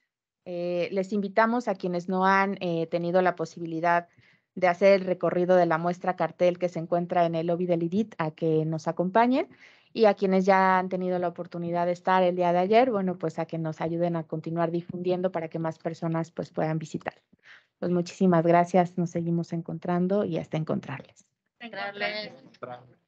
Eh, les invitamos a quienes no han eh, tenido la posibilidad de hacer el recorrido de la muestra cartel que se encuentra en el lobby del IDIT a que nos acompañen y a quienes ya han tenido la oportunidad de estar el día de ayer, bueno, pues a que nos ayuden a continuar difundiendo para que más personas pues puedan visitar. Pues muchísimas gracias, nos seguimos encontrando y hasta encontrarles. Encontrarles.